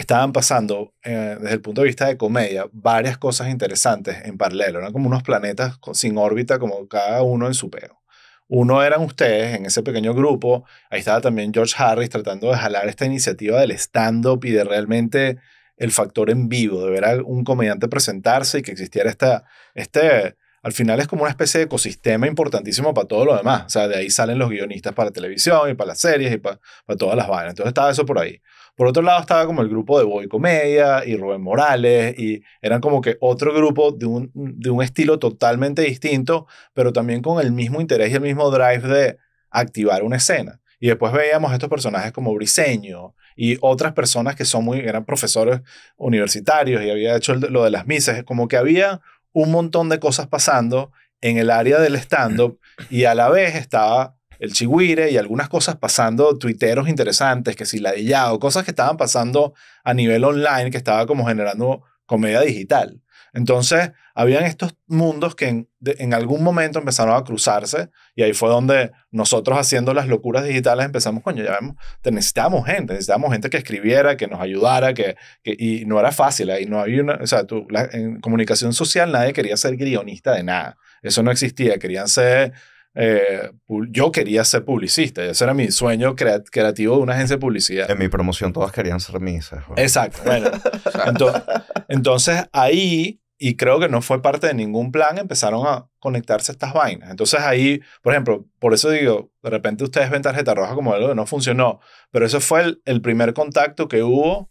estaban pasando, eh, desde el punto de vista de comedia, varias cosas interesantes en paralelo. Eran como unos planetas sin órbita, como cada uno en su peo. Uno eran ustedes en ese pequeño grupo. Ahí estaba también George Harris tratando de jalar esta iniciativa del stand-up y de realmente el factor en vivo, de ver a un comediante presentarse y que existiera esta, este, al final es como una especie de ecosistema importantísimo para todo lo demás. O sea, de ahí salen los guionistas para televisión y para las series y para, para todas las vainas. Entonces estaba eso por ahí. Por otro lado estaba como el grupo de Boy Comedia y Rubén Morales y eran como que otro grupo de un, de un estilo totalmente distinto, pero también con el mismo interés y el mismo drive de activar una escena. Y después veíamos estos personajes como Briseño y otras personas que son muy, eran profesores universitarios y había hecho lo de las misas, como que había un montón de cosas pasando en el área del stand-up y a la vez estaba el chihuire y algunas cosas pasando, tuiteros interesantes, que si la o cosas que estaban pasando a nivel online, que estaba como generando comedia digital. Entonces, habían estos mundos que en, algún momento empezaron a cruzarse y ahí fue donde nosotros haciendo las locuras digitales empezamos, coño, ya vemos, necesitábamos gente, necesitábamos gente que escribiera, que nos ayudara, que, y no era fácil, ahí no había una, o sea, tú, en comunicación social nadie quería ser guionista de nada, eso no existía, querían ser eh, yo quería ser publicista, ese era mi sueño creativo de una agencia de publicidad. En mi promoción todas querían ser mis Exacto, [laughs] entonces, ahí, y creo que no fue parte de ningún plan, empezaron a conectarse estas vainas. Entonces ahí, por ejemplo, por eso digo, de repente ustedes ven tarjeta roja como algo que no funcionó, pero eso fue el, primer contacto que hubo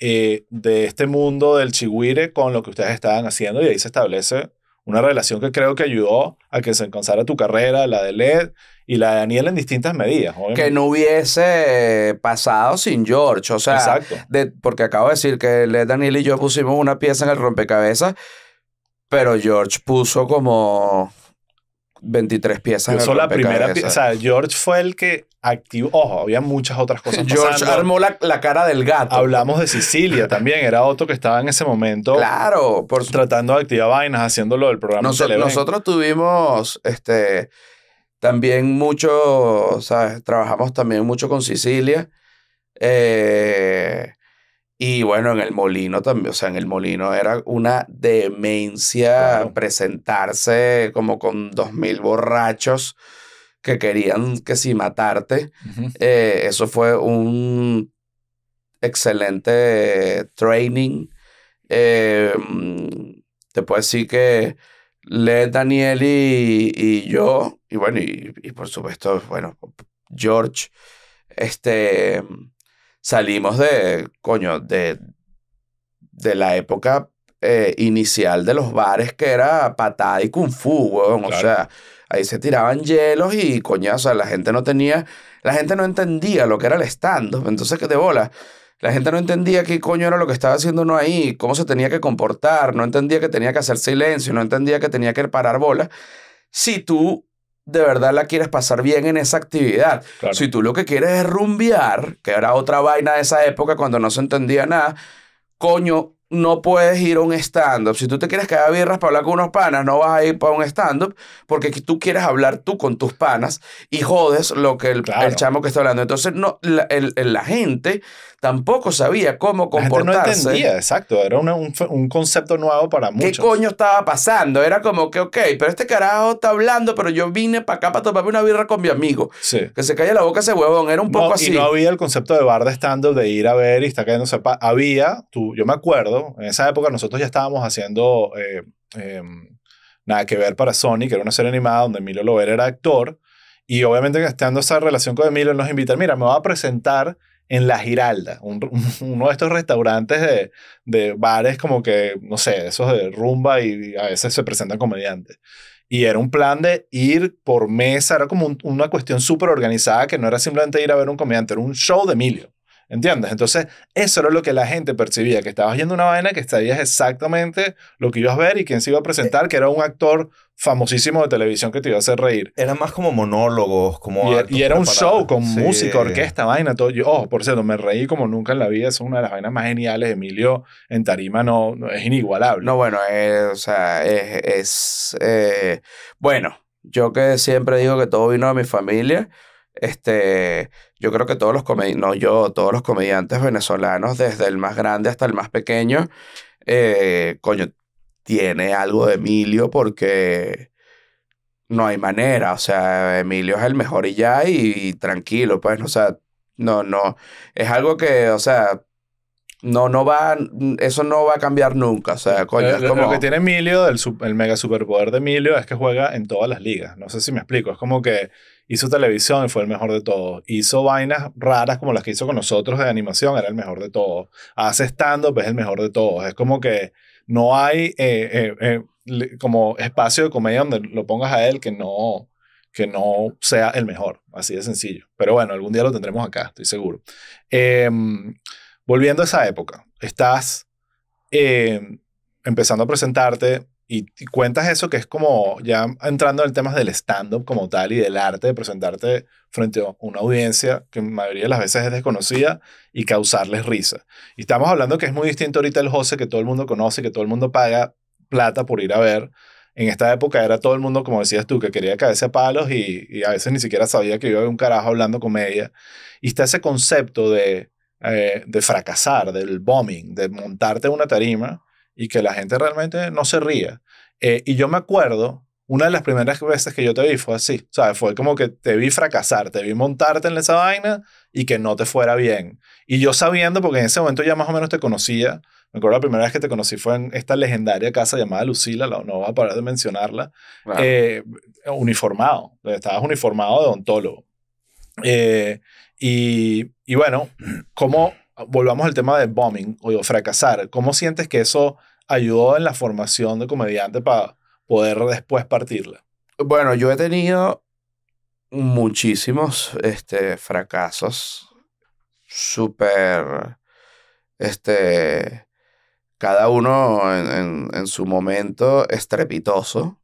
eh, de este mundo del chihuire con lo que ustedes estaban haciendo y ahí se establece una relación que creo que ayudó a que se alcanzara tu carrera, la de Led y la de Daniel en distintas medidas. Que no hubiese pasado sin George. O sea, porque acabo de decir que Led, Daniel y yo pusimos una pieza en el rompecabezas, pero George puso como 23 piezas. Yo la primera pieza. George fue el que activó. Ojo, había muchas otras cosas. George armó la, cara del gato. Hablamos de Sicilia también. Era otro que estaba en ese momento. Claro, Tratando de activar vainas, haciéndolo del programa. nosotros tuvimos este, también mucho. o sea Trabajamos también mucho con Sicilia. Eh, y bueno, en el molino también, o sea, en el molino era una demencia presentarse como con dos mil borrachos que querían que si matarte. Eh, eso fue un excelente training. Eh, mm, te puedo decir que Le Daniel y, yo, y bueno, y, por supuesto, bueno, George, este, salimos de, coño, de, de la época eh, inicial de los bares que era patada y kung fu, O sea, ahí se tiraban hielos y sea, la gente no tenía, la gente no entendía lo que era el stand Entonces, que de bola. La gente no entendía qué coño era lo que estaba haciendo uno ahí, cómo se tenía que comportar, no entendía que tenía que hacer silencio, no entendía que tenía que parar bola. Si tú de verdad la quieres pasar bien en esa actividad. Si tú lo que quieres es rumbear, que era otra vaina de esa época cuando no se entendía nada, coño, no puedes ir a un stand-up. Si tú te quieres quedar birras para hablar con unos panas, no vas a ir para un stand-up porque tú quieres hablar tú con tus panas y jodes lo que el, chamo que está hablando. Entonces, no, la, el, la gente tampoco sabía cómo comportarse. no entendía, exacto. Era un, concepto nuevo para muchos. ¿Qué coño estaba pasando? Era como que, ok, pero este carajo está hablando, pero yo vine para acá para tomarme una birra con mi amigo. Que se calle la boca ese huevón. Era un poco así. no había el concepto de bar de stand-up, de ir a ver y está cayéndose. Había, tú, yo me acuerdo, en esa época nosotros ya estábamos haciendo eh, em, Nada que ver para Sony, que era una serie animada donde Emilio Lover era actor. Y obviamente estando esa relación con Emilio, nos invita, mira, me va a presentar en La Giralda, [laughs] uno de estos restaurantes de, bares como que, no sé, esos de rumba y a veces se presentan comediantes. Y era un plan de ir por mesa, era como una cuestión súper organizada que no era simplemente ir a ver un comediante, era un show de Emilio. ¿Entiendes? Entonces, eso era lo que la gente percibía, que estabas yendo una vaina que sabías exactamente lo que ibas a ver y quien se iba a presentar, que era un actor famosísimo de televisión que te iba a hacer reír. Era más como monólogos, como... Y, e- era, un show con música, orquesta, vaina, todo. Yo, oh, por cierto, me reí como nunca en la vida. Es una de las vainas más geniales. Emilio en tarima no, es inigualable. No, bueno, eh, o sea, es... Eh, bueno, yo que siempre digo que todo vino de mi familia este, yo creo que todos los comediantes, no yo, todos los comediantes venezolanos, desde el más grande hasta el más pequeño, eh, coño, tiene algo de Emilio porque no hay manera. O sea, Emilio es el mejor y ya, y tranquilo, pues, o sea, no, no. Es algo que, o sea, no, no va, eso no va a cambiar nunca. O sea, como... que tiene Emilio, el, mega superpoder de Emilio, es que juega en todas las ligas. No sé si me explico. Es como que hizo televisión y fue el mejor de todos. Hizo vainas raras como las que hizo con nosotros de animación, era el mejor de todos. Hace stand-up, es el mejor de todos. Es como que no hay eh, eh, eh, como espacio de comedia donde lo pongas a él que no que no sea el mejor, así de sencillo. Pero bueno, algún día lo tendremos acá, estoy seguro. Eh, volviendo a esa época, estás eh, empezando a presentarte y, cuentas eso que es como ya entrando en el tema del stand-up como tal y del arte de presentarte frente a una audiencia que en mayoría de las veces es desconocida y causarles risa. Y estamos hablando que es muy distinto ahorita el José que todo el mundo conoce, que todo el mundo paga plata por ir a ver. En esta época era todo el mundo, como decías tú, que quería caerse a palos y, a veces ni siquiera sabía que iba a un carajo hablando comedia. Y está ese concepto de eh, de fracasar, del bombing, de montarte una tarima y que la gente realmente no se ría. Eh, y yo me acuerdo, una de las primeras veces que yo te vi fue así, O sea, Fue como que te vi fracasar, te vi montarte en esa vaina y que no te fuera bien. Y yo sabiendo, porque en ese momento ya más o menos te conocía, me acuerdo la primera vez que te conocí fue en esta legendaria casa llamada Lucila, no voy a parar de mencionarla, eh, uniformado, estabas uniformado de ontólogo. y y bueno, como volvamos al tema de bombing o fracasar, ¿cómo sientes que eso ayudó en la formación de comediante para poder después partirla? Bueno, yo he tenido muchísimos este, fracasos súper, este, cada uno en, su momento estrepitoso.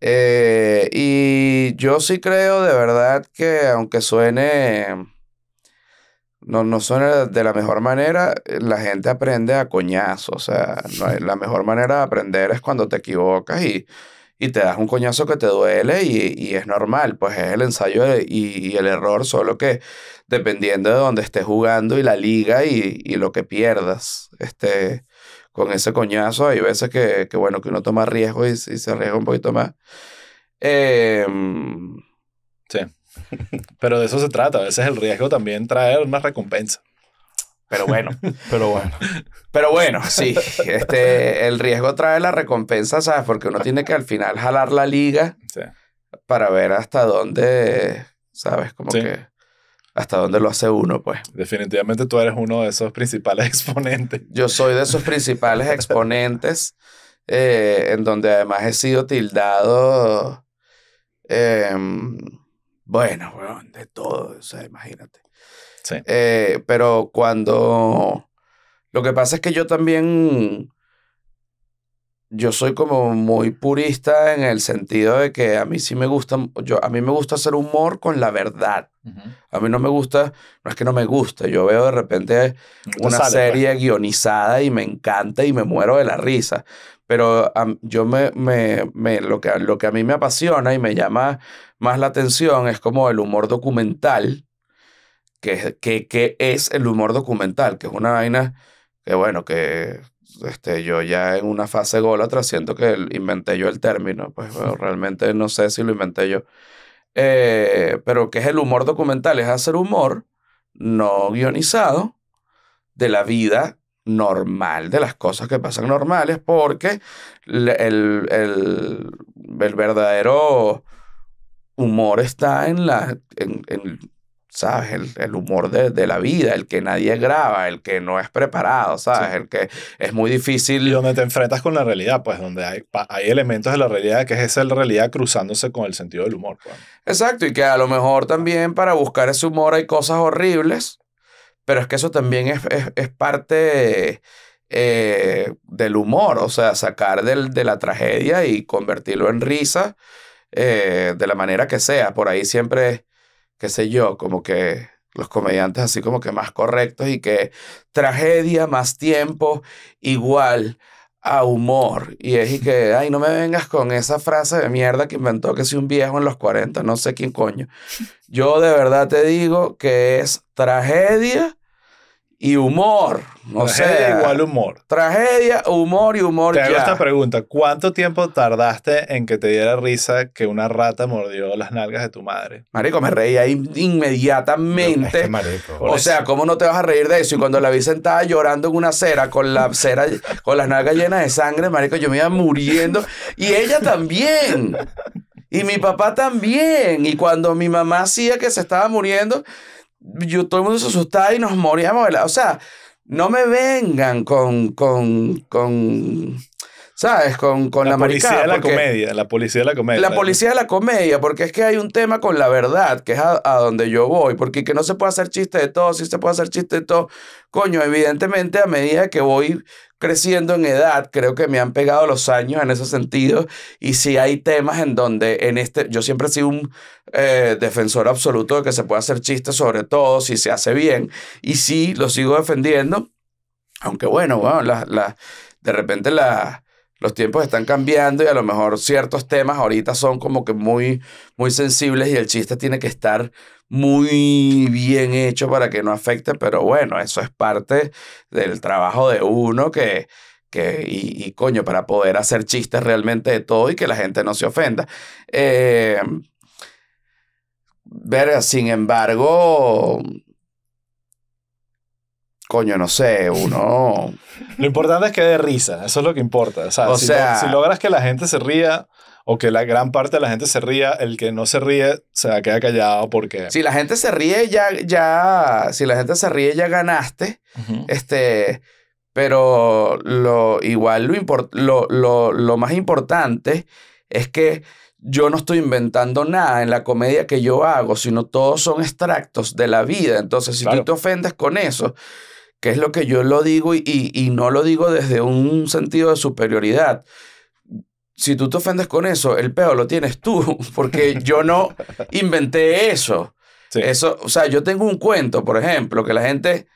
Eh, y yo sí creo de verdad que aunque suene no, no suena eh, de la mejor manera, eh, la gente aprende a coñazo. O sea, la mejor manera de aprender es cuando te equivocas y, te das un coñazo que te duele y, es normal. Pues es el ensayo y, el error, solo que dependiendo de donde estés jugando y la liga y, lo que pierdas. Este, con ese coñazo hay veces que, que bueno, que uno toma riesgo y, se arriesga un poquito más. Em, sí. Pero de eso se trata. A veces el riesgo también trae una recompensa. Pero bueno. [laughs] Pero bueno. Pero bueno, sí. Este, el riesgo trae la recompensa, ¿sabes? Porque uno tiene que al final jalar la liga para ver hasta dónde, ¿sabes? Como que hasta dónde lo hace uno, pues. Definitivamente tú eres uno de esos principales [laughs] exponentes. Yo soy de esos principales exponentes, eh, en donde además he sido tildado eh, bueno, de todo, o sea, imagínate. Eh, pero cuando... Lo que pasa es que yo también... Yo soy como muy purista en el sentido de que a mí sí me gusta, yo, a mí me gusta hacer humor con la verdad. A mí no me gusta, no es que no me gusta, yo veo de repente una pues. serie guionizada y me encanta y me muero de la risa. Pero yo me, me, lo, que, a mí me apasiona y me llama más la atención es como el humor documental, que, que, que es el humor documental, que es una vaina que, bueno, que este, yo ya en una fase gólatra siento que inventé yo el término, pues [laughs] realmente no sé si lo inventé yo. Eh, pero ¿qué es el humor documental, es hacer humor no guionizado de la vida normal de las cosas que pasan normales, porque el, verdadero humor está en la, ¿sabes? El, humor de, la vida, el que nadie graba, el que no es preparado, ¿sabes? El que es muy difícil. Y donde te enfrentas con la realidad, pues donde hay, hay elementos de la realidad, que es esa realidad cruzándose con el sentido del humor. Pues. Exacto, y que a lo mejor también para buscar ese humor hay cosas horribles pero es que eso también es, parte eh, del humor, o sea, sacar del, de la tragedia y convertirlo en risa eh, de la manera que sea. Por ahí siempre, qué sé yo, como que los comediantes así como que más correctos y que tragedia más tiempo igual a humor. Y es que, ay, no me vengas con esa frase de mierda que inventó que soy un viejo en los 40, no sé quién coño. Yo de verdad te digo que es tragedia y humor. no sea, igual humor. Tragedia, humor y humor. Te hago esta pregunta. ¿Cuánto tiempo tardaste en que te diera risa que una rata mordió las nalgas de tu madre? Marico, me reía inmediatamente. o sea, ¿cómo no te vas a reír de eso? Y cuando la vi sentada llorando en una cera con la cera, con las nalgas llenas de sangre, marico, yo me iba muriendo. Y ella también. Y mi papá también. Y cuando mi mamá hacía que se estaba muriendo, yo, todo el mundo se asustaba y nos moríamos. O sea, no me vengan con, con ¿sabes? Con, con la, la policía de la comedia, la policía de la comedia. La policía de la comedia, porque es que hay un tema con la verdad, que es a, donde yo voy, porque que no se puede hacer chiste de todo, sí se puede hacer chiste de todo. Coño, evidentemente a medida que voy creciendo en edad, creo que me han pegado los años en ese sentido, y sí hay temas en donde en este, yo siempre he sido un eh, defensor absoluto de que se puede hacer chiste sobre todo, si se hace bien, y sí lo sigo defendiendo, aunque bueno, bueno la, de repente la los tiempos están cambiando y a lo mejor ciertos temas ahorita son como que muy, muy sensibles y el chiste tiene que estar muy bien hecho para que no afecte, pero bueno, eso es parte del trabajo de uno que, que y, coño, para poder hacer chistes realmente de todo y que la gente no se ofenda. Eh, ver, sin embargo, coño, no sé, uno... [laughs] lo importante es que dé risa, eso es lo que importa. O sea, si, logras que la gente se ría o que la gran parte de la gente se ría, el que no se ríe se queda callado porque... Si la gente se ríe, ya, ya, si la gente se ríe, ya ganaste. Este, pero lo, igual lo, lo, más importante es que yo no estoy inventando nada en la comedia que yo hago, sino todos son extractos de la vida. Entonces, si tú te ofendes con eso, que es lo que yo lo digo y, no lo digo desde un sentido de superioridad si tú te ofendes con eso, el peo lo tienes tú, [laughs] porque yo no inventé eso. Eso, o sea, yo tengo un cuento, por ejemplo, que la gente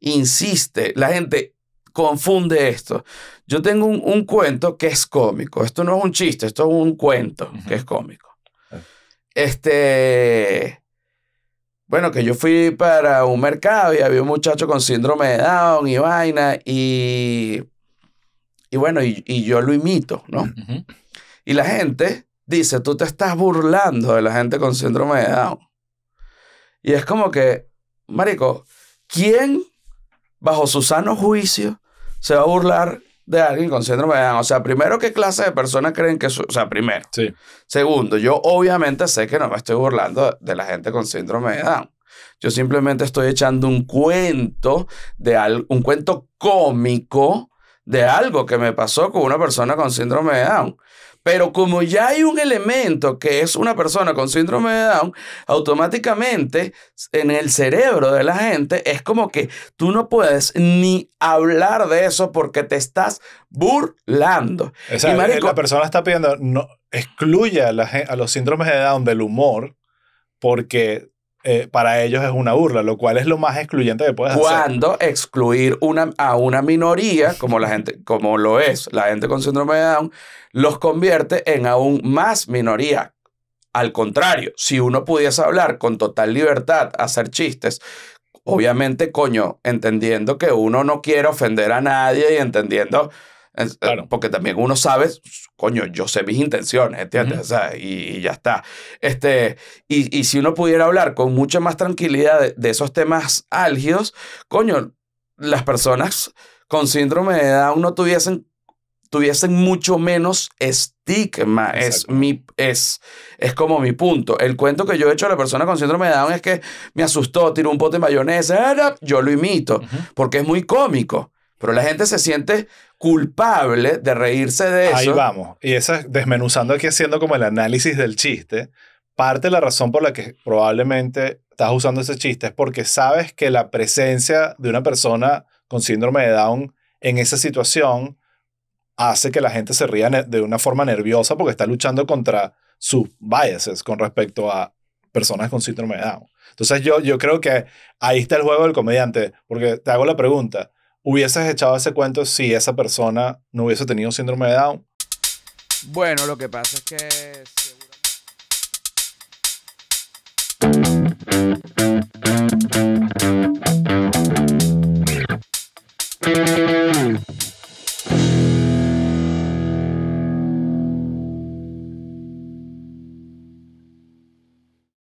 insiste, la gente confunde esto. Yo tengo un, cuento que es cómico. Esto no es un chiste, esto es un cuento que es cómico. Ah. Este, bueno, que yo fui para un mercado y había un muchacho con síndrome de Down y vaina y, y bueno, y, yo lo imito, ¿no? Y la gente dice, tú te estás burlando de la gente con síndrome de Down. Y es como que, Marico, ¿quién bajo su sano juicio se va a burlar de alguien con síndrome de Down. O sea, primero, ¿qué clase de personas creen que... o sea, primero. Sí. Segundo, yo obviamente sé que no me estoy burlando de la gente con síndrome de Down. Yo simplemente estoy echando un cuento, de un cuento cómico de algo que me pasó con una persona con síndrome de Down. Pero como ya hay un elemento que es una persona con síndrome de Down, automáticamente en el cerebro de la gente es como que tú no puedes ni hablar de eso porque te estás burlando. Esa, eh, la persona está pidiendo, no, excluya a los síndromes de Down del humor porque eh, para ellos es una burla, lo cual es lo más excluyente que puedes hacer. Cuando excluir a una minoría, como, la gente, como lo es la gente con síndrome de Down, los convierte en aún más minoría. Al contrario, si uno pudiese hablar con total libertad, hacer chistes, obviamente, coño, entendiendo que uno no quiere ofender a nadie y entendiendo eh, porque también uno sabe, coño, yo sé mis intenciones, ¿entiendes? y, ya está. Este, y, y, si uno pudiera hablar con mucha más tranquilidad de, esos temas álgidos, coño, las personas con síndrome de Down no tuviesen tuviesen mucho menos estigma. Es, mi, es, es como mi punto. El cuento que yo he hecho a la persona con síndrome de Down es que me asustó, tiró un pote de mayonesa, ¡ah, yo lo imito, porque es muy cómico. Pero la gente se siente culpable de reírse de eso. Ahí vamos. Y esa, desmenuzando aquí, haciendo como el análisis del chiste, parte de la razón por la que probablemente estás usando ese chiste es porque sabes que la presencia de una persona con síndrome de Down en esa situación hace que la gente se ría de una forma nerviosa porque está luchando contra sus biases con respecto a personas con síndrome de Down. Entonces yo, yo creo que ahí está el juego del comediante, porque te hago la pregunta, ¿Hubieses echado ese cuento si esa persona no hubiese tenido síndrome de Down? Bueno, lo que pasa es que...